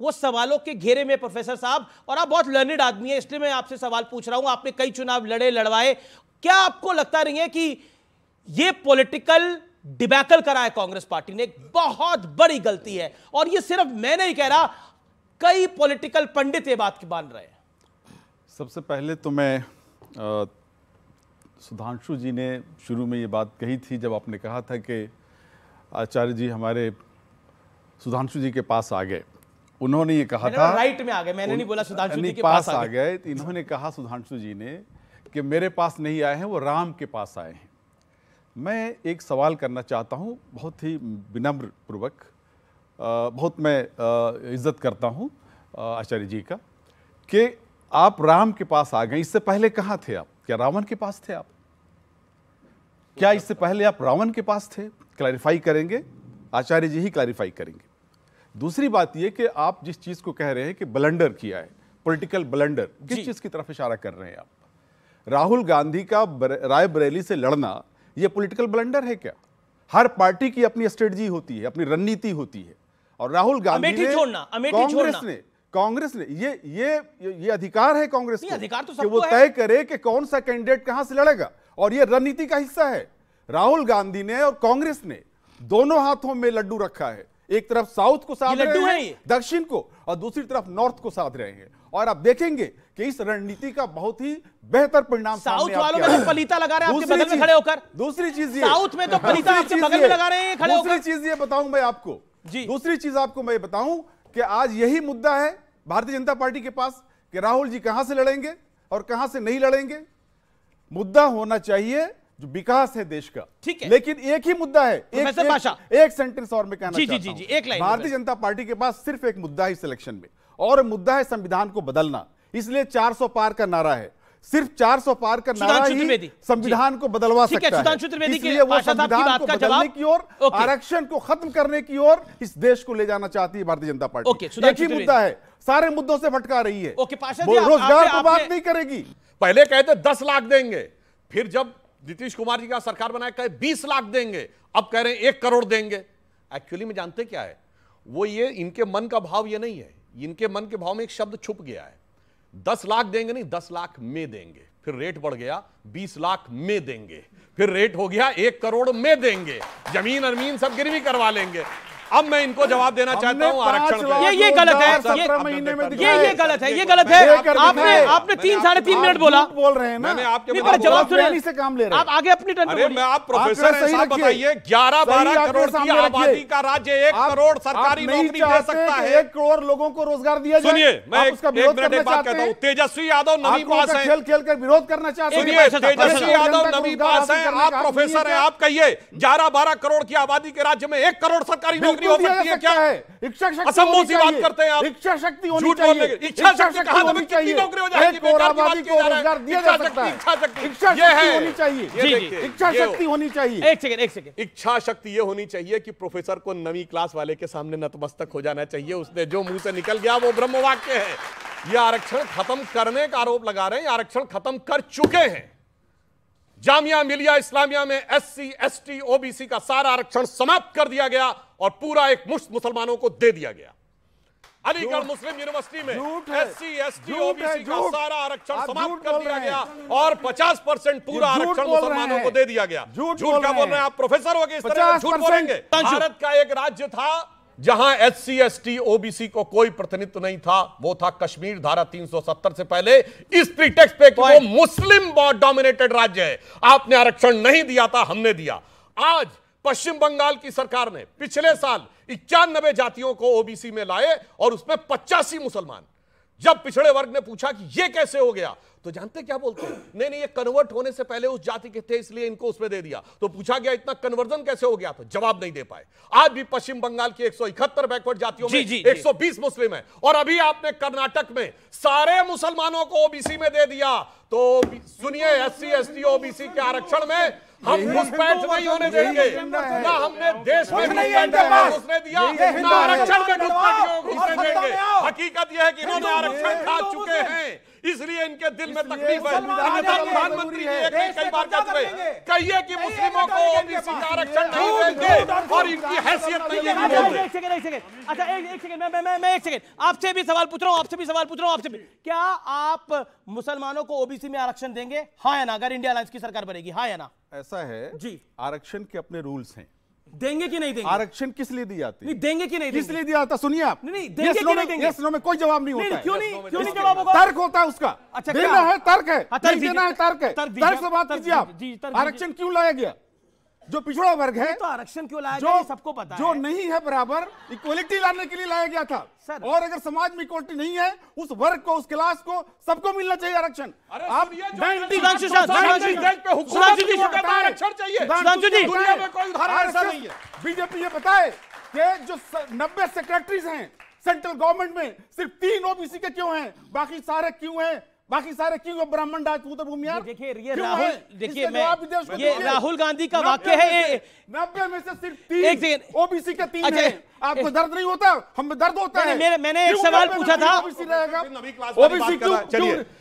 वो सवालों के घेरे में प्रोफेसर साहब और आप बहुत लर्निड आदमी है इसलिए मैं आपसे सवाल पूछ रहा हूं आपने कई चुनाव लड़े लड़वाए क्या आपको लगता नहीं है कि ये पॉलिटिकल डिबैकल करा है कांग्रेस पार्टी ने एक बहुत बड़ी गलती है और ये सिर्फ मैं नहीं कह रहा कई पॉलिटिकल पंडित ये बात की मान रहे हैं सबसे पहले तो मैं सुधांशु जी ने शुरू में ये बात कही थी जब आपने कहा था कि आचार्य जी हमारे सुधांशु जी के पास आ गए उन्होंने ये कहा था राइट में आ गए मैंने नहीं बोला सुधांशु जी के पास, आ गए तो इन्होंने कहा सुधांशु जी ने कि मेरे पास नहीं आए हैं वो राम के पास आए हैं मैं एक सवाल करना चाहता हूँ बहुत ही विनम्र पूर्वक बहुत मैं इज्जत करता हूँ आचार्य जी का कि आप राम के पास आ गए इससे पहले कहाँ थे आप क्या रावण के पास थे आप क्या इससे पहले आप रावण के पास थे क्लैरिफाई करेंगे आचार्य जी ही क्लैरिफाई करेंगे दूसरी बात यह कि आप जिस चीज़ को कह रहे हैं कि ब्लंडर किया है पॉलिटिकल ब्लंडर किस चीज़ की तरफ इशारा कर रहे हैं आप राहुल गांधी का रायबरेली से लड़ना यह पॉलिटिकल ब्लंडर है क्या हर पार्टी की अपनी स्ट्रेटजी होती है अपनी रणनीति होती है और राहुल गांधी अमेठी छोड़ना अमेठी कांग्रेस ने कांग्रेस ने ये ये ये अधिकार है कांग्रेस को अधिकार तो कि वो तय करे कि कौन सा कैंडिडेट कहां से लड़ेगा और ये रणनीति का हिस्सा है राहुल गांधी ने और कांग्रेस ने दोनों हाथों में लड्डू रखा है एक तरफ साउथ को साध रहे हैं दक्षिण को और दूसरी तरफ नॉर्थ को साध रहे हैं और आप देखेंगे कि इस रणनीति का बहुत ही बेहतर परिणाम साउथ वालों में तो पलीता लगा रहे हैं आपके बगल में खड़े होकर दूसरी चीज ये साउथ में तो पलीता आपके बगल में लगा रहे हैं खड़े होकर दूसरी चीज ये बताऊं मैं आपको जी दूसरी चीज आपको मैं बताऊं कि आज यही मुद्दा है भारतीय जनता पार्टी के पास कि राहुल जी कहां से लड़ेंगे और कहां से नहीं लड़ेंगे मुद्दा होना चाहिए जो विकास है देश का ठीक है लेकिन एक ही मुद्दा है एक, एक, एक सेंटेंस और में कहना भारतीय जनता पार्टी के पास सिर्फ एक मुद्दा है सिलेक्शन में और मुद्दा है संविधान को बदलना इसलिए 400 पार का नारा है सिर्फ 400 पार कर नारा ही संविधान को बदलवा सकता है इसलिए वो संविधान को बदलने की ओर आरक्षण को खत्म करने की ओर इस देश को ले जाना चाहती है भारतीय जनता पार्टी एक ही मुद्दा है सारे मुद्दों से भटका रही है रोजगार को बात नहीं करेगी पहले कहते दस लाख देंगे फिर जब नीतीश कुमार जी का सरकार बनाया कहे बीस लाख देंगे अब कह रहे हैं एक करोड़ देंगे एक्चुअली में जानते क्या है वो ये इनके मन का भाव ये नहीं है इनके मन के भाव में एक शब्द छुप गया है दस लाख देंगे नहीं दस लाख में देंगे फिर रेट बढ़ गया बीस लाख में देंगे फिर रेट हो गया एक करोड़ में देंगे जमीन अरमीन सब गिरवी करवा लेंगे अब मैं इनको जवाब देना चाहता हूँ आरक्षण ये ये गलत है ये ये गलत है ये गलत है आपने आपने तीन साढ़े तीन मिनट बोला बोल रहे हैं मैंने आपके जवाब से काम ले रहे आप आगे अपनी टर्न मैं आप प्रोफेसर बताइए ग्यारह बारह करोड़ की आबादी का राज्य एक करोड़ सरकारी नौकरी दे सकता है एक करोड़ लोगों को रोजगार दिया सुनिए मैं एक मिनट बात कहता हूँ तेजस्वी यादव नवी पास है खेल खेल कर विरोध करना चाहते तेजस्वी यादव नवी पास है आप प्रोफेसर है आप कहिए ग्यारह बारह करोड़ की आबादी के राज्य में एक करोड़ सरकारी नौकरी नौकरी हो सकती है क्या है इच्छा शक्ति असंभव सी बात करते हैं आप इच्छा शक्ति होनी चाहिए इच्छा शक्ति कहां तक है नौकरी हो जाएगी बेकार की बात की जा रहा है इच्छा शक्ति इच्छा शक्ति इच्छा शक्ति होनी चाहिए जी जी इच्छा शक्ति होनी चाहिए एक सेकंड एक सेकंड इच्छा शक्ति ये होनी चाहिए कि प्रोफेसर को नवी क्लास वाले के सामने नतमस्तक हो जाना चाहिए उसने जो मुंह से निकल गया वो ब्रह्म वाक्य है ये आरक्षण खत्म करने का आरोप लगा रहे हैं आरक्षण खत्म कर चुके हैं जामिया मिलिया इस्लामिया में एससी एसटी ओबीसी का सारा आरक्षण समाप्त कर दिया गया और पूरा एक मुश्त मुसलमानों को दे दिया गया अलीगढ़ मुस्लिम यूनिवर्सिटी में S C S T OBC का सारा आरक्षण समाप्त कर दिया गया और 50 परसेंट पूरा आरक्षण मुसलमानों को दे दिया गया झूठ क्या बोल रहे हैं आप प्रोफेसर हो गए झूठ बोलेंगे भारत का एक राज्य था जहां S C S T OBC को कोई प्रतिनिधित्व नहीं था वो था कश्मीर धारा 370 से पहले इस प्रीटेक्स पे वो मुस्लिम डोमिनेटेड राज्य है आपने आरक्षण नहीं दिया था हमने दिया आज पश्चिम बंगाल की सरकार ने पिछले साल इक्यानबे जातियों को ओबीसी में लाए और उसमें पचासी मुसलमान जब पिछड़े वर्ग ने पूछा कि यह कैसे हो गया तो जानते क्या बोलते हैं नहीं नहीं ये कन्वर्ट होने से पहले उस जाति के थे इसलिए इनको उसमें दे दिया तो पूछा गया इतना कन्वर्जन कैसे हो गया तो जवाब नहीं दे पाए आज भी पश्चिम बंगाल की एक बैकवर्ड जातियों में एक सौ बीस मुस्लिम है और अभी आपने कर्नाटक में सारे मुसलमानों को ओबीसी में दे दिया तो सुनिए एस सी ओबीसी के आरक्षण में हम घुसपैठ नहीं होने देंगे ना हमने देश में नहीं उसने दिया ना आरक्षण में घुसपैठियों को घुसने देंगे हकीकत यह है कि इन्होंने आरक्षण खा चुके हैं इसलिए इनके दिल में तकलीफ है तो प्रधानमंत्री कई बार कह चुके कहिए कि मुस्लिमों को आरक्षण नहीं देंगे और इनकी हैसियत नहीं है एक सेकंड एक सेकंड अच्छा एक एक सेकंड मैं मैं मैं एक सेकंड आपसे भी सवाल पूछ रहा हूं आपसे भी सवाल पूछ रहा हूं आपसे भी क्या आप मुसलमानों को ओबीसी में आरक्षण देंगे हाँ या ना अगर इंडिया अलायंस की सरकार बनेगी हाँ या ना ऐसा है जी आरक्षण के अपने रूल्स हैं देंगे कि नहीं देंगे आरक्षण किस लिए दी जाती नहीं देंगे कि नहीं किस लिए दिया जाता सुनिए आप नहीं देंगे कि नहीं देंगे yes, में कोई जवाब नहीं होता क्यों नहीं क्यों नहीं जवाब होगा तर्क होता है उसका अच्छा देना है तर्क है हाँ, तर्क देना है तर्क है तर्क से बात कीजिए आप आरक्षण क्यों लाया गया जो पिछड़ा वर्ग है तो आरक्षण क्यों लाया गया सबको पता जो है। नहीं है बराबर इक्वलिटी लाने के लिए लाया गया था सर और अगर समाज में इक्वलिटी नहीं है उस वर्ग को उस क्लास को सबको मिलना चाहिए आरक्षण आप बीजेपी ये बताए कि जो नब्बे सेक्रेटरीज हैं सेंट्रल गवर्नमेंट में सिर्फ तीन ओबीसी के क्यों हैं बाकी सारे क्यों हैं बाकी सारे क्यों ब्राह्मण राजपूत भूमि देखिए राहुल गांधी का वाक्य है नब्बे में से सिर्फ तीन ओबीसी के तीन अच्छा, है आपको दर्द नहीं होता हम दर्द होता है मेरे मैंने एक सवाल पूछा था ओबीसी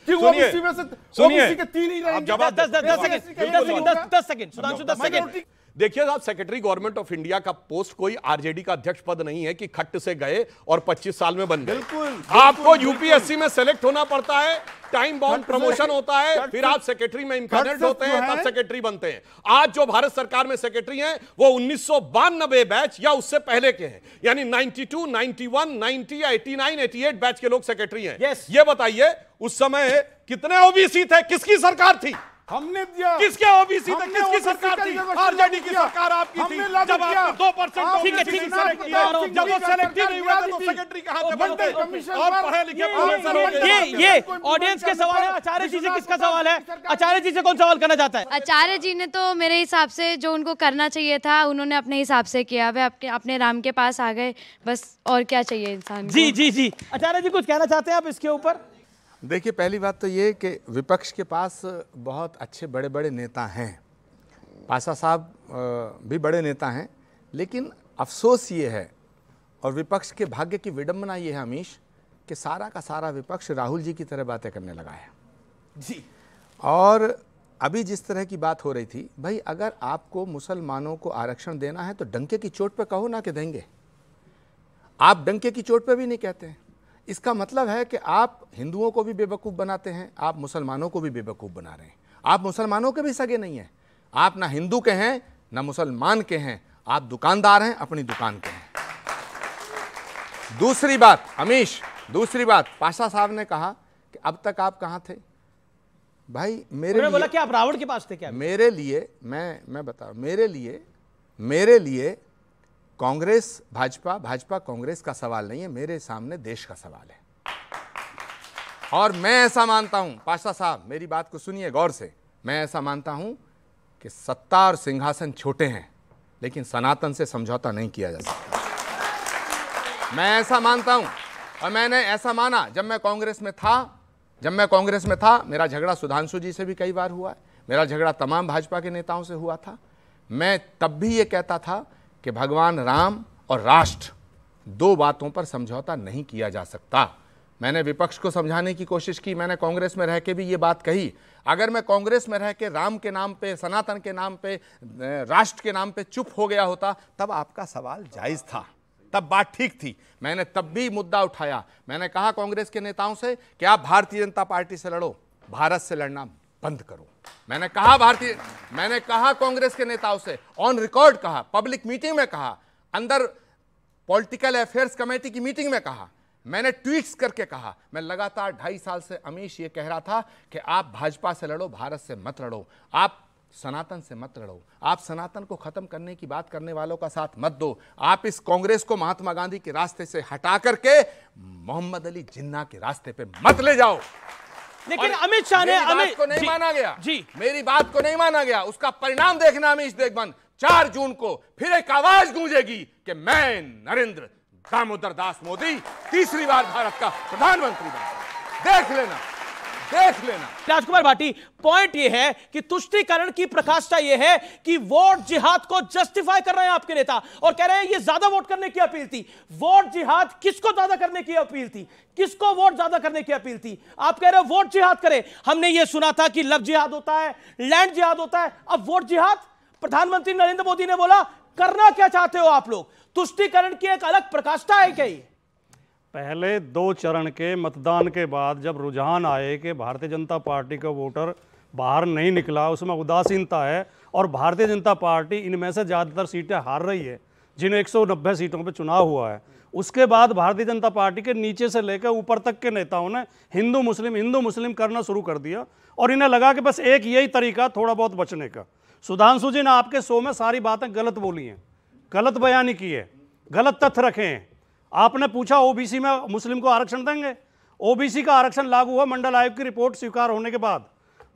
क्यों में से ओबीसी के तीन ही दस सेकंड दस सेकंड दस सेकंड सुधांशु दस सेकंड देखिए साहब सेक्रेटरी गवर्नमेंट ऑफ इंडिया का पोस्ट कोई आरजेडी का अध्यक्ष पद नहीं है कि खट्ट से गए और 25 साल में बन गए आपको यूपीएससी में सेलेक्ट होना पड़ता है टाइम बाउंड प्रमोशन होता है फिर आप सेक्रेटरी में इंपॉर्टेंट होते हैं तब सेक्रेटरी बनते हैं आज जो भारत सरकार में सेक्रेटरी हैं वो उन्नीस बैच या उससे पहले के हैं यानी 92, 91, 90 या 89, 88 बैच के लोग सेक्रेटरी हैं yes. ये बताइए उस समय कितने ओबीसी थे किसकी सरकार थी हमने दिया किसके ओबीसी था किसकी सरकार थी आरजेडी की सरकार आपकी थी जब आपने दो परसेंट ठीक है ठीक है जब वो सेलेक्ट ही नहीं हुआ तो सेक्रेटरी के हाथ में बंदे और पढ़े लिखे प्रोफेसर ये ये ऑडियंस के सवाल है आचार्य जी से किसका सवाल है आचार्य जी से कौन सवाल करना चाहता है आचार्य जी ने तो मेरे हिसाब से जो उनको करना चाहिए था उन्होंने अपने हिसाब से किया वे अपने अपने राम के पास आ गए बस और क्या चाहिए इंसान जी जी जी आचार्य जी कुछ कहना चाहते हैं आप इसके ऊपर देखिए पहली बात तो ये कि विपक्ष के पास बहुत अच्छे बड़े बड़े नेता हैं पाशा साहब भी बड़े नेता हैं लेकिन अफसोस ये है और विपक्ष के भाग्य की विडम्बना ये है अमीश कि सारा का सारा विपक्ष राहुल जी की तरह बातें करने लगा है जी और अभी जिस तरह की बात हो रही थी भाई अगर आपको मुसलमानों को आरक्षण देना है तो डंके की चोट पर कहो ना कि देंगे आप डंके की चोट पर भी नहीं कहते हैं इसका मतलब है कि आप हिंदुओं को भी बेवकूफ़ बनाते हैं आप मुसलमानों को भी बेवकूफ़ बना रहे हैं आप मुसलमानों के भी सगे नहीं हैं आप ना हिंदू के हैं ना मुसलमान के हैं आप दुकानदार हैं अपनी दुकान के हैं दूसरी बात अमीश दूसरी बात पाशा साहब ने कहा कि अब तक आप कहाँ थे भाई मेरे लिए, बोला कि आप रावण के पास थे क्या मेरे लिए मैं मैं बता मेरे लिए मेरे लिए कांग्रेस भाजपा भाजपा कांग्रेस का सवाल नहीं है मेरे सामने देश का सवाल है और मैं ऐसा मानता हूं पाशा साहब मेरी बात को सुनिए गौर से मैं ऐसा मानता हूं कि सत्ता और सिंहासन छोटे हैं लेकिन सनातन से समझौता नहीं किया जा सकता मैं ऐसा मानता हूं और मैंने ऐसा माना जब मैं कांग्रेस में था जब मैं कांग्रेस में था मेरा झगड़ा सुधांशु जी से भी कई बार हुआ है मेरा झगड़ा तमाम भाजपा के नेताओं से हुआ था मैं तब भी ये कहता था कि भगवान राम और राष्ट्र दो बातों पर समझौता नहीं किया जा सकता मैंने विपक्ष को समझाने की कोशिश की मैंने कांग्रेस में रह के भी ये बात कही अगर मैं कांग्रेस में रह के राम के नाम पे सनातन के नाम पे राष्ट्र के नाम पे चुप हो गया होता तब आपका सवाल जायज़ था तब बात ठीक थी मैंने तब भी मुद्दा उठाया मैंने कहा कांग्रेस के नेताओं से कि आप भारतीय जनता पार्टी से लड़ो भारत से लड़ना बंद करो मैंने कहा भारतीय मैंने कहा कांग्रेस के नेताओं से ऑन रिकॉर्ड कहा पब्लिक मीटिंग में कहा अंदर पॉलिटिकल अफेयर्स कमेटी की मीटिंग में कहा मैंने ट्वीट्स करके कहा मैं लगातार ढाई साल से अमीश ये कह रहा था कि आप भाजपा से लड़ो भारत से मत लड़ो आप सनातन से मत लड़ो आप सनातन को खत्म करने की बात करने वालों का साथ मत दो आप इस कांग्रेस को महात्मा गांधी के रास्ते से हटा करके मोहम्मद अली जिन्ना के रास्ते पे मत ले जाओ लेकिन अमित शाह ने अमित को नहीं माना गया जी मेरी बात को नहीं माना गया उसका परिणाम देखना अमीश देशबंद चार जून को फिर एक आवाज गूंजेगी कि मैं नरेंद्र दामोदर दास मोदी तीसरी बार भारत का प्रधानमंत्री बन देख लेना देख लेना राजकुमार भाटी पॉइंट ये है कि तुष्टिकरण की प्रकाशता ये है कि वोट जिहाद को जस्टिफाई कर रहे हैं आपके नेता और कह रहे हैं ये ज्यादा वोट करने की अपील थी वोट जिहाद किसको ज्यादा करने की अपील थी किसको वोट ज्यादा करने की अपील थी आप कह रहे हो वोट जिहाद करें हमने ये सुना था कि लव जिहाद होता है लैंड जिहाद होता है अब वोट जिहाद प्रधानमंत्री नरेंद्र मोदी ने बोला करना क्या चाहते हो आप लोग तुष्टिकरण की एक अलग प्रकाष्ठा है क्या पहले दो चरण के मतदान के बाद जब रुझान आए कि भारतीय जनता पार्टी का वोटर बाहर नहीं निकला उसमें उदासीनता है और भारतीय जनता पार्टी इनमें से ज़्यादातर सीटें हार रही है जिन्हें एक सीटों पर चुनाव हुआ है उसके बाद भारतीय जनता पार्टी के नीचे से लेकर ऊपर तक के नेताओं ने हिंदू मुस्लिम हिंदू मुस्लिम करना शुरू कर दिया और इन्हें लगा कि बस एक यही तरीका थोड़ा बहुत बचने का सुधांशु जी ने आपके शो में सारी बातें गलत बोली हैं गलत बयानी की है गलत तथ्य रखे हैं आपने पूछा ओबीसी में मुस्लिम को आरक्षण देंगे ओबीसी का आरक्षण लागू हुआ मंडल आयोग की रिपोर्ट स्वीकार होने के बाद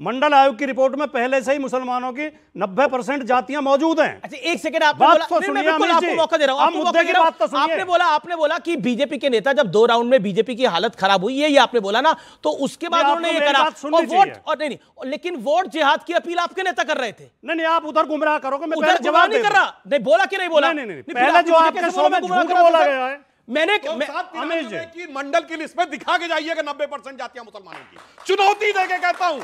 मंडल आयोग की रिपोर्ट में पहले से ही मुसलमानों की 90 परसेंट जातियां मौजूद हैं अच्छा एक सेकंड आपने बोला तो आपको मौका दे रहा हूं तो आपने बोला आपने बोला कि बीजेपी के नेता जब दो राउंड में बीजेपी की हालत खराब हुई ये आपने बोला ना तो उसके बाद उन्होंने ये करा और वोट और नहीं लेकिन वोट जिहाद की अपील आपके नेता कर रहे थे नहीं नहीं आप उधर गुमराह करोगे जवाब नहीं कर रहा नहीं बोला कि नहीं बोला नहीं पहला जो आपके बोला गया है मैंने तो मैं, की मंडल की लिस्ट में दिखा के जाइएगा नब्बे परसेंट जातियां मुसलमानों की चुनौती देके कहता हूँ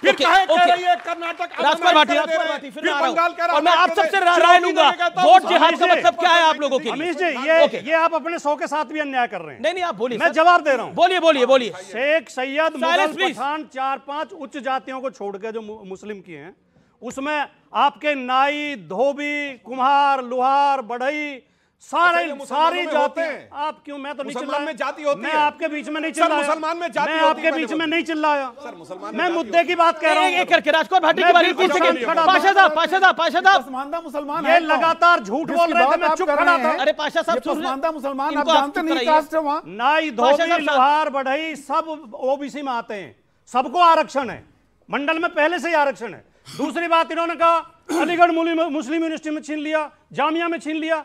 फिर okay, कहे okay. कह रही है कर्नाटक भाटी भाटी फिर बंगाल कह रहा और मैं आप सबसे राय लूंगा वोट जिहाद का मतलब क्या है आप लोगों के अमीश जी ये ये आप अपने सौ के साथ भी अन्याय कर रहे हैं नहीं नहीं आप बोलिए मैं जवाब दे रहा हूँ बोलिए बोलिए हाँ, बोलिए शेख सैयद मुगल पठान चार पांच उच्च जातियों को छोड़ के जो मुस्लिम की हैं उसमें आपके नाई धोबी कुम्हार लुहार बढ़ई सारे सारी जाते हैं आप क्यों मैं तो नहीं चिल्ला में जाति होती मैं आपके बीच में नहीं चिल्ला मुसलमान में जाति मैं आपके बीच में नहीं चिल्लाया सर मुसलमान मैं मुद्दे की बात कह रहा हूं एक करके राजकोट भाटी की बारी पूछ सके पाशा साहब पाशा साहब पाशा साहब पसमानदा मुसलमान है लगातार झूठ बोल रहे थे मैं चुप खड़ा था अरे पाशा साहब पसमानदा मुसलमान आप जानते नहीं कास्ट है वहां नाई धोबी लोहार बढ़ई सब ओबीसी में आते हैं सबको आरक्षण है मंडल में पहले से ही आरक्षण है दूसरी बात इन्होंने कहा अलीगढ़ मुस्लिम यूनिवर्सिटी में छीन लिया जामिया में छीन लिया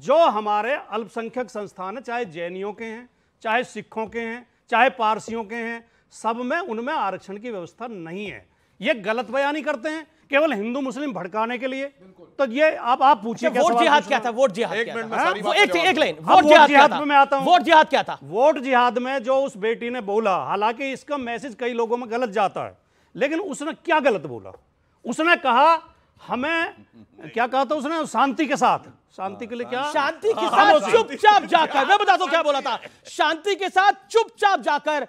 जो हमारे अल्पसंख्यक संस्थान हैं चाहे जैनियों के हैं चाहे सिखों के हैं चाहे पारसियों के हैं सब में उनमें आरक्षण की व्यवस्था नहीं है ये गलत बयानी करते हैं केवल हिंदू मुस्लिम भड़काने के लिए तो ये आप आप पूछिए अच्छा, वोट जिहाद क्या था वोट जिहाद एक मिनट हाँ? एक लाइन वोट जिहाद मैं आता हूं वोट जिहाद क्या था वोट जिहाद में जो उस बेटी ने बोला हालांकि इसका मैसेज कई लोगों में गलत जाता है लेकिन उसने क्या गलत बोला उसने कहा हमें क्या कहा था उसने शांति के साथ शांति के लिए हाँ, क्या शांति के हाँ, साथ चुपचाप जाकर मैं बताता हूं क्या बोला था शांति के साथ चुपचाप जाकर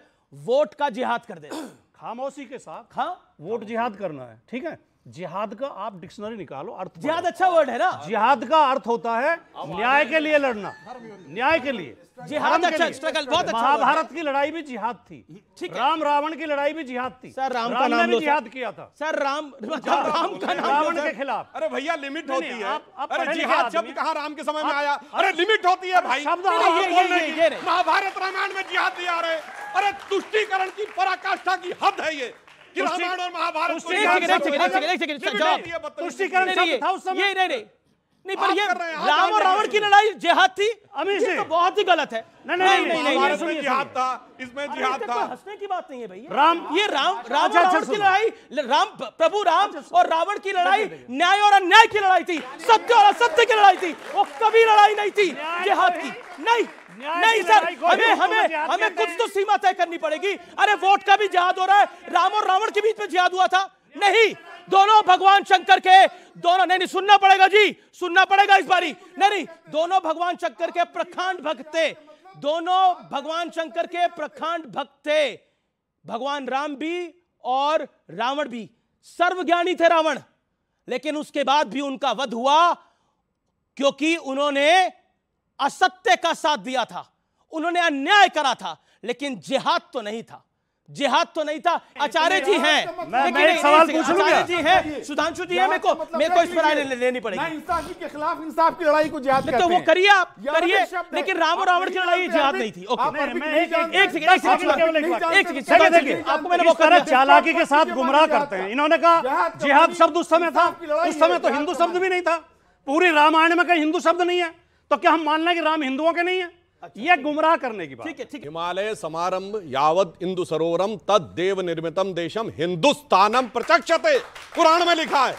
वोट का जिहाद कर दे खामोशी के साथ खा वोट जिहाद करना है ठीक है जिहाद का आप डिक्शनरी निकालो अर्थ जिहाद अच्छा वर्ड है ना जिहाद का अर्थ होता है न्याय के लिए लड़ना न्याय के लिए जिहाद अच्छा स्ट्रगल बहुत अच्छा महाभारत की लड़ाई भी जिहाद थी ठीक राम रावण की लड़ाई भी जिहाद थी सर राम, का नाम जिहाद किया था सर राम राम का नाम रावण के खिलाफ अरे भैया लिमिट होती है अरे जिहाद शब्द कहा राम के समय में आया अरे लिमिट होती है भाई महाभारत रामायण में जिहाद दिया अरे अरे तुष्टिकरण की पराकाष्ठा की हद है ये नहीं पर ये राम और रावण की लड़ाई जिहाद थी अमीर तो बहुत ही गलत है नहीं नहीं नहीं नहीं जिहाद था इसमें जिहाद था तो हंसने की बात नहीं है भैया राम ये राम अच्छा, राम अच्छा, रावण की लड़ाई राम प्रभु राम अच्छा, और रावण की लड़ाई न्याय और अन्याय की लड़ाई थी सत्य और असत्य की लड़ाई थी वो कभी लड़ाई नहीं थी जिहाद तो की नहीं नहीं सर हमें हमें हमें कुछ तो सीमा तय करनी पड़ेगी अरे वोट का भी जिहाद हो रहा है राम और रावण के बीच में जिहाद हुआ था नहीं दोनों भगवान शंकर के दोनों नहीं नहीं सुनना पड़ेगा जी सुनना पड़ेगा इस बारी नहीं नहीं दोनों भगवान शंकर के प्रखंड भक्त थे दोनों भगवान शंकर के प्रखंड भक्त थे भगवान राम भी और रावण भी सर्वज्ञानी थे रावण लेकिन उसके बाद भी उनका वध हुआ क्योंकि उन्होंने असत्य का साथ दिया था उन्होंने अन्याय करा था लेकिन जिहाद तो नहीं था जिहाद तो नहीं था आचार्य जी हैं मैं, एक सवाल पूछ आचार्य जी हैं सुधांशु जी हैं मेरे को मतलब मेरे को इस पर राय लेनी पड़ेगी इंसाफ के खिलाफ इंसाफ की लड़ाई को जिहाद तो वो करिए आप करिए लेकिन राम और रावण की लड़ाई जिहाद नहीं थी ओके एक सेकंड एक सेकंड एक सेकंड आपको मैंने वो करा चालाकी के साथ गुमराह करते हैं इन्होंने कहा जिहाद तो शब्द उस समय था उस समय तो हिंदू तो शब्द भी नहीं था पूरी रामायण में कहीं हिंदू शब्द नहीं है तो क्या हम मान लें कि राम हिंदुओं के नहीं अच्छा, है अच्छा, यह गुमराह करने की बात ठीक है ठीक हिमालय समारंभ यावत इंदु सरोवरम तद देव निर्मितम देशम हिंदुस्तानम प्रत्यक्षते कुरान में लिखा है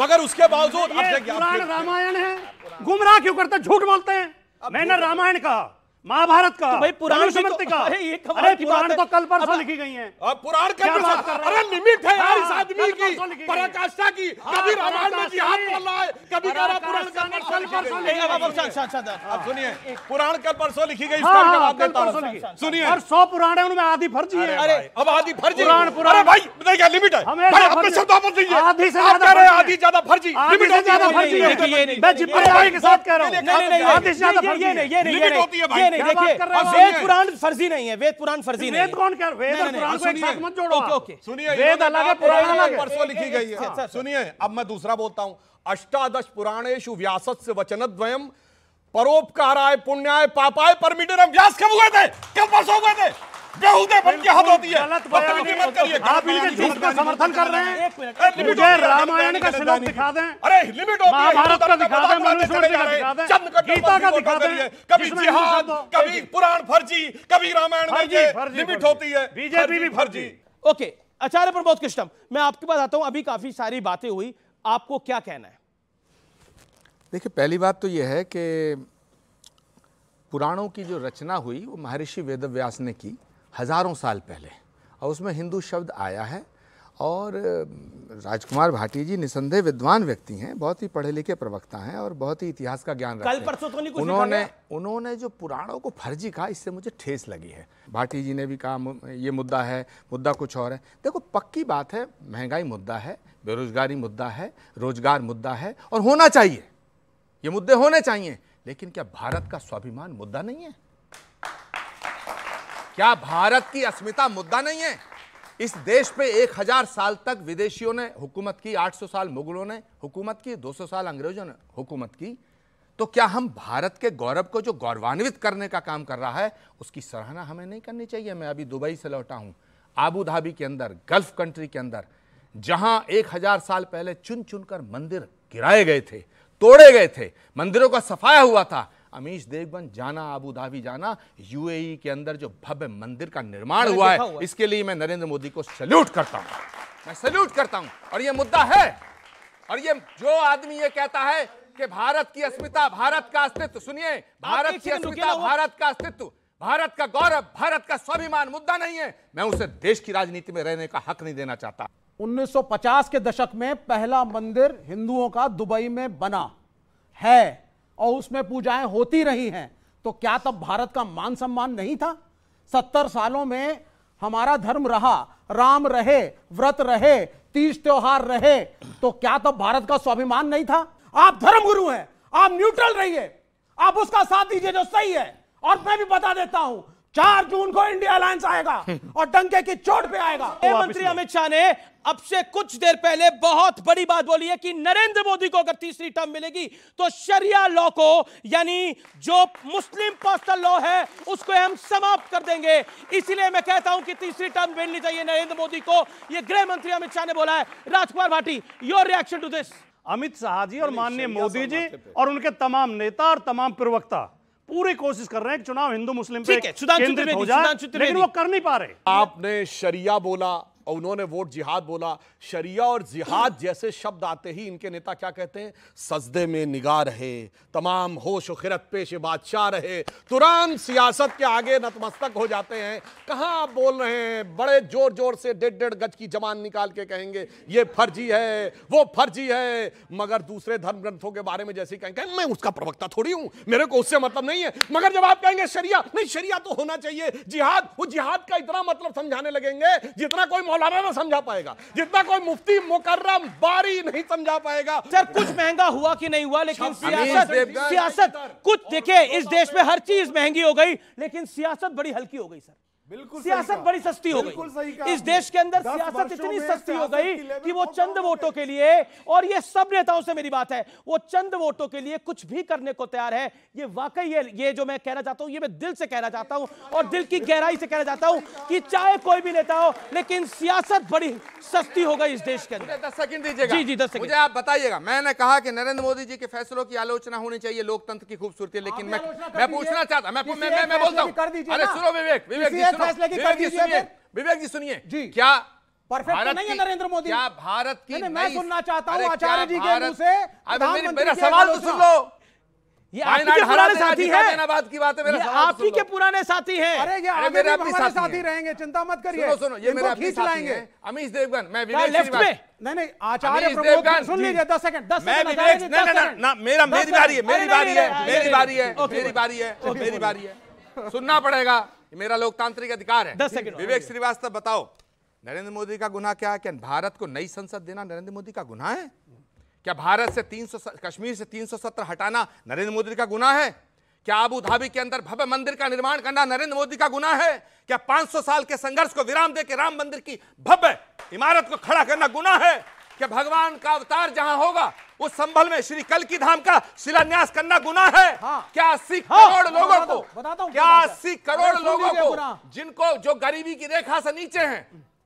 मगर उसके बावजूद रामायण है गुमराह क्यों करते झूठ बोलते हैं मैंने रामायण कहा महाभारत का तो भाई पुराण समझते तो- का अरे ये खबर अरे पुराण तो कल परसों लिखी गई है और पुराण कल परसों अरे लिमिट है यार इस हाँ, आदमी की पराकाष्ठा की हाँ, कभी रामायण में जिहाद बोल रहा है कभी कह रहा पुराण कल परसों लिखी गई अब सुनिए हाँ, पुराण कल परसों लिखी गई इसका जवाब देता हूं सुनिए और 100 पुराण है उनमें आधी फर्जी है अरे अब आधी फर्जी पुराण पुराण अरे भाई बताइए क्या लिमिट है भाई अपने शब्द वापस दीजिए आधी से ज्यादा फर्जी आधी ज्यादा फर्जी लिमिट होती है मैं भाई के साथ कह रहा हूं नहीं नहीं आधी से ज्यादा फर्जी ये नहीं ये नहीं ये नहीं नहीं नहीं देखिए वेद पुराण फर्जी नहीं है वेद पुराण फर्जी नहीं वेद कौन कर वेद पुराण को एक साथ मत जोड़ो ओके ओके सुनिए वेद अलग है पुराण अलग परसों लिखी गई है अच्छा, अच्छा, अच्छा। सुनिए अब मैं दूसरा बोलता हूं अष्टादश पुराणेषु व्यासस्य वचनद्वयम् परोपकाराय पुण्याय पापाय परमिटरम व्यास कब हुए थे कब परसों हुए थे हद होती है मत करिए आप इनके झूठ का समर्थन कर रहे हैं मुझे रामायण का श्लोक दिखा दें अरे लिमिट होती है का दिखा दें का दिखा दें चंद गीता का दिखा दें कभी जिहाद कभी पुराण फर्जी कभी रामायण फर्जी लिमिट होती है बीजेपी भी फर्जी ओके आचार्य प्रमोद कृष्णम मैं आपके पास आता हूं अभी काफी सारी बातें हुई आपको क्या कहना है देखिए पहली बात तो यह है कि पुराणों की जो रचना हुई वो महर्षि वेदव्यास ने की हज़ारों साल पहले और उसमें हिंदू शब्द आया है और राजकुमार भाटी जी निसंदेह विद्वान व्यक्ति हैं बहुत ही पढ़े लिखे प्रवक्ता हैं और बहुत ही इतिहास का ज्ञान कल परसों तो नहीं कुछ उन्होंने उन्होंने जो पुराणों को फर्जी कहा इससे मुझे ठेस लगी है भाटी जी ने भी कहा ये मुद्दा है मुद्दा कुछ और है देखो पक्की बात है महंगाई मुद्दा है बेरोजगारी मुद्दा है रोजगार मुद्दा है और होना चाहिए ये मुद्दे होने चाहिए लेकिन क्या भारत का स्वाभिमान मुद्दा नहीं है क्या भारत की अस्मिता मुद्दा नहीं है इस देश पे एक हजार साल तक विदेशियों ने हुकूमत की 800 साल मुगलों ने हुकूमत की 200 साल अंग्रेजों ने हुकूमत की तो क्या हम भारत के गौरव को जो गौरवान्वित करने का काम कर रहा है उसकी सराहना हमें नहीं करनी चाहिए मैं अभी दुबई से लौटा हूँ आबू धाबी के अंदर गल्फ कंट्री के अंदर जहाँ एक हजार साल पहले चुन चुनकर मंदिर गिराए गए थे तोड़े गए थे मंदिरों का सफाया हुआ था अमीश देवगन जाना अबू धाबी जाना यूएई के अंदर जो भव्य मंदिर का निर्माण हुआ है हुआ। इसके लिए मैं नरेंद्र मोदी को सल्यूट करता हूँ मैं सल्यूट करता हूँ और ये मुद्दा है और ये जो आदमी ये कहता है कि भारत की अस्मिता भारत का अस्तित्व सुनिए भारत की अस्मिता भारत का अस्तित्व भारत का गौरव भारत का स्वाभिमान मुद्दा नहीं है मैं उसे देश की राजनीति में रहने का हक नहीं देना चाहता 1950 के दशक में पहला मंदिर हिंदुओं का दुबई में बना है और उसमें पूजाएं होती रही हैं तो क्या तब भारत का मान सम्मान नहीं था सत्तर सालों में हमारा धर्म रहा राम रहे व्रत रहे तीज त्योहार रहे तो क्या तब भारत का स्वाभिमान नहीं था आप धर्म गुरु हैं आप न्यूट्रल रहिए आप उसका साथ दीजिए जो सही है और मैं भी बता देता हूं चार जून को इंडिया अलायंस आएगा और डंके की चोट पे आएगा तो मंत्री अमित शाह ने अब से कुछ देर पहले बहुत बड़ी बात बोली है कि नरेंद्र मोदी को अगर तीसरी टर्म मिलेगी तो शरिया लॉ को यानी जो मुस्लिम पर्सनल लॉ है उसको हम समाप्त कर देंगे इसीलिए मैं कहता हूं कि तीसरी टर्म मिलनी चाहिए नरेंद्र मोदी को यह गृह मंत्री अमित शाह ने बोला है Rajkumar Bhati your reaction to this Amit Shah ji और माननीय मोदी तो जी और उनके तमाम नेता और तमाम प्रवक्ता पूरी कोशिश कर रहे हैं चुनाव हिंदू मुस्लिम पे केंद्रित हो जाए लेकिन वो कर नहीं पा रहे आपने शरिया बोला और उन्होंने वोट जिहाद बोला शरिया और जिहाद जैसे शब्द आते ही इनके नेता क्या कहते हैं सजदे में निगाह रहे तमाम होश खिरत पेश बादशाह रहे तुरंत सियासत के आगे नतमस्तक हो जाते हैं कहाँ आप बोल रहे हैं बड़े जोर जोर से डेढ़ डेढ़ गज की जमान निकाल के कहेंगे ये फर्जी है वो फर्जी है मगर दूसरे धर्म ग्रंथों के बारे में जैसे कहेंगे मैं उसका प्रवक्ता थोड़ी हूँ मेरे को उससे मतलब नहीं है मगर जब आप कहेंगे शरिया नहीं शरिया तो होना चाहिए जिहाद वो जिहाद का इतना मतलब समझाने लगेंगे जितना कोई मौलाना ना समझा पाएगा जितना कोई मुफ्ती मुकर्रम बारी नहीं समझा पाएगा सर कुछ महंगा हुआ कि नहीं हुआ लेकिन सियासत सियासत कुछ देखिए इस देश में हर चीज महंगी हो गई लेकिन सियासत बड़ी हल्की हो गई सर बिल्कुल सियासत बड़ी सस्ती हो गई इस देश के अंदर सियासत इतनी सस्ती हो गई कि वो चंद वोटों के लिए और ये सब नेताओं से मेरी बात है वो चंद वोटों के लिए कुछ भी करने को तैयार है ये वाकई है ये जो मैं कहना चाहता हूँ ये मैं दिल से कहना चाहता हूँ और दिल की गहराई से कहना चाहता हूँ कि चाहे कोई भी नेता हो लेकिन सियासत बड़ी सस्ती हो गई इस देश के अंदर दस सेकंड दीजिएगा जी जी दस सेकंड आप बताइएगा मैंने कहा कि नरेंद्र मोदी जी के फैसलों की आलोचना होनी चाहिए लोकतंत्र की खूबसूरती लेकिन मैं मैं पूछना चाहता मैं बोलता हूँ सुनो विवेक विवेक फैसला की कर दीजिए सुनिए विवेक जी सुनिए जी क्या परफेक्ट तो नहीं है नरेंद्र मोदी क्या भारत की मैं सुनना चाहता हूँ आचार्य जी के मुंह से मेरा सवाल तो सुन लो ये आपके पुराने साथी है की बात है मेरा आप ही के पुराने साथी हैं अरे ये आगे मेरे भी हमारे साथी रहेंगे चिंता मत करिए सुनो सुनो ये मेरे खींच लाएंगे अमीश देवगन मैं विवेक लेफ्ट बात नहीं नहीं आचार्य प्रमोद सुन लीजिए 10 सेकंड 10 सेकंड मैं विवेक नहीं नहीं ना मेरा मेरी बारी है मेरी बारी है मेरी बारी है मेरी बारी है मेरी बारी है सुनना पड़ेगा ये मेरा लोकतांत्रिक अधिकार है दस सेकंड विवेक श्रीवास्तव बताओ नरेंद्र मोदी का गुना क्या है क्या भारत को नई संसद देना नरेंद्र मोदी का गुना है क्या भारत से 300 कश्मीर से 370 हटाना नरेंद्र मोदी का गुना है क्या अबू धाबी के अंदर भव्य मंदिर का निर्माण करना नरेंद्र मोदी का गुना है क्या 500 साल के संघर्ष को विराम देकर राम मंदिर की भव्य इमारत को खड़ा करना गुना है कि भगवान का अवतार जहां होगा उस संभल में श्री कल की धाम का शिलान्यास करना गुना है हाँ, क्या अस्सी हाँ, करोड़ लोगों को क्या अस्सी करोड़ लोगों को जिनको जो गरीबी की रेखा से नीचे हैं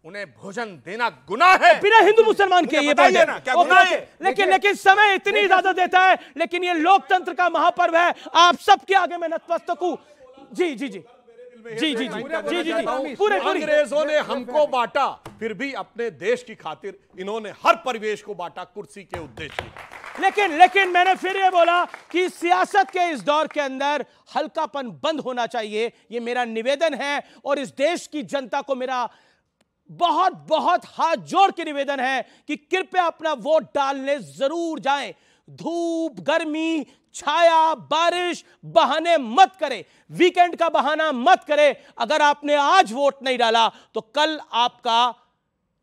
उन्हें भोजन देना गुना है बिना हिंदू मुसलमान के ये ना क्या गुना है लेकिन लेकिन समय इतनी इजाजत तो- देता है लेकिन ये लोकतंत्र का महापर्व है आप सबके आगे मैं नतमस्तक हूँ जी जी जी तो जी जी जी जी जी पूरे अंग्रेजों ने हमको बांटा फिर भी अपने देश की खातिर इन्होंने हर परिवेश को बांटा कुर्सी के उद्देश्य लेकिन लेकिन मैंने फिर ये बोला कि सियासत के इस दौर के अंदर हल्कापन बंद होना चाहिए ये मेरा निवेदन है और इस देश की जनता को मेरा बहुत बहुत हाथ जोड़ के निवेदन है कि कृपया अपना वोट डालने जरूर जाएं धूप गर्मी छाया बारिश बहाने मत करे वीकेंड का बहाना मत करे अगर आपने आज वोट नहीं डाला तो कल आपका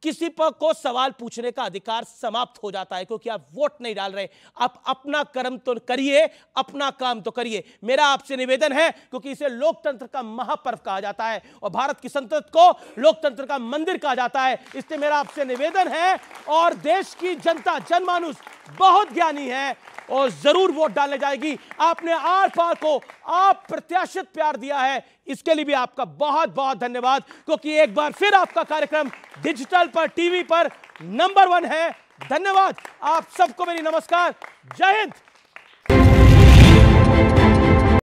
किसी पर को सवाल पूछने का अधिकार समाप्त हो जाता है क्योंकि आप वोट नहीं डाल रहे आप अपना कर्म तो करिए अपना काम तो करिए मेरा आपसे निवेदन है क्योंकि इसे लोकतंत्र का महापर्व कहा जाता है और भारत की संसद को लोकतंत्र का मंदिर कहा जाता है इसलिए मेरा आपसे निवेदन है और देश की जनता जनमानुष बहुत ज्ञानी है और जरूर वोट डालने जाएगी आपने आर पार को आप प्रत्याशित प्यार दिया है इसके लिए भी आपका बहुत बहुत धन्यवाद क्योंकि एक बार फिर आपका कार्यक्रम डिजिटल पर टीवी पर नंबर वन है धन्यवाद आप सबको मेरी नमस्कार जय हिंद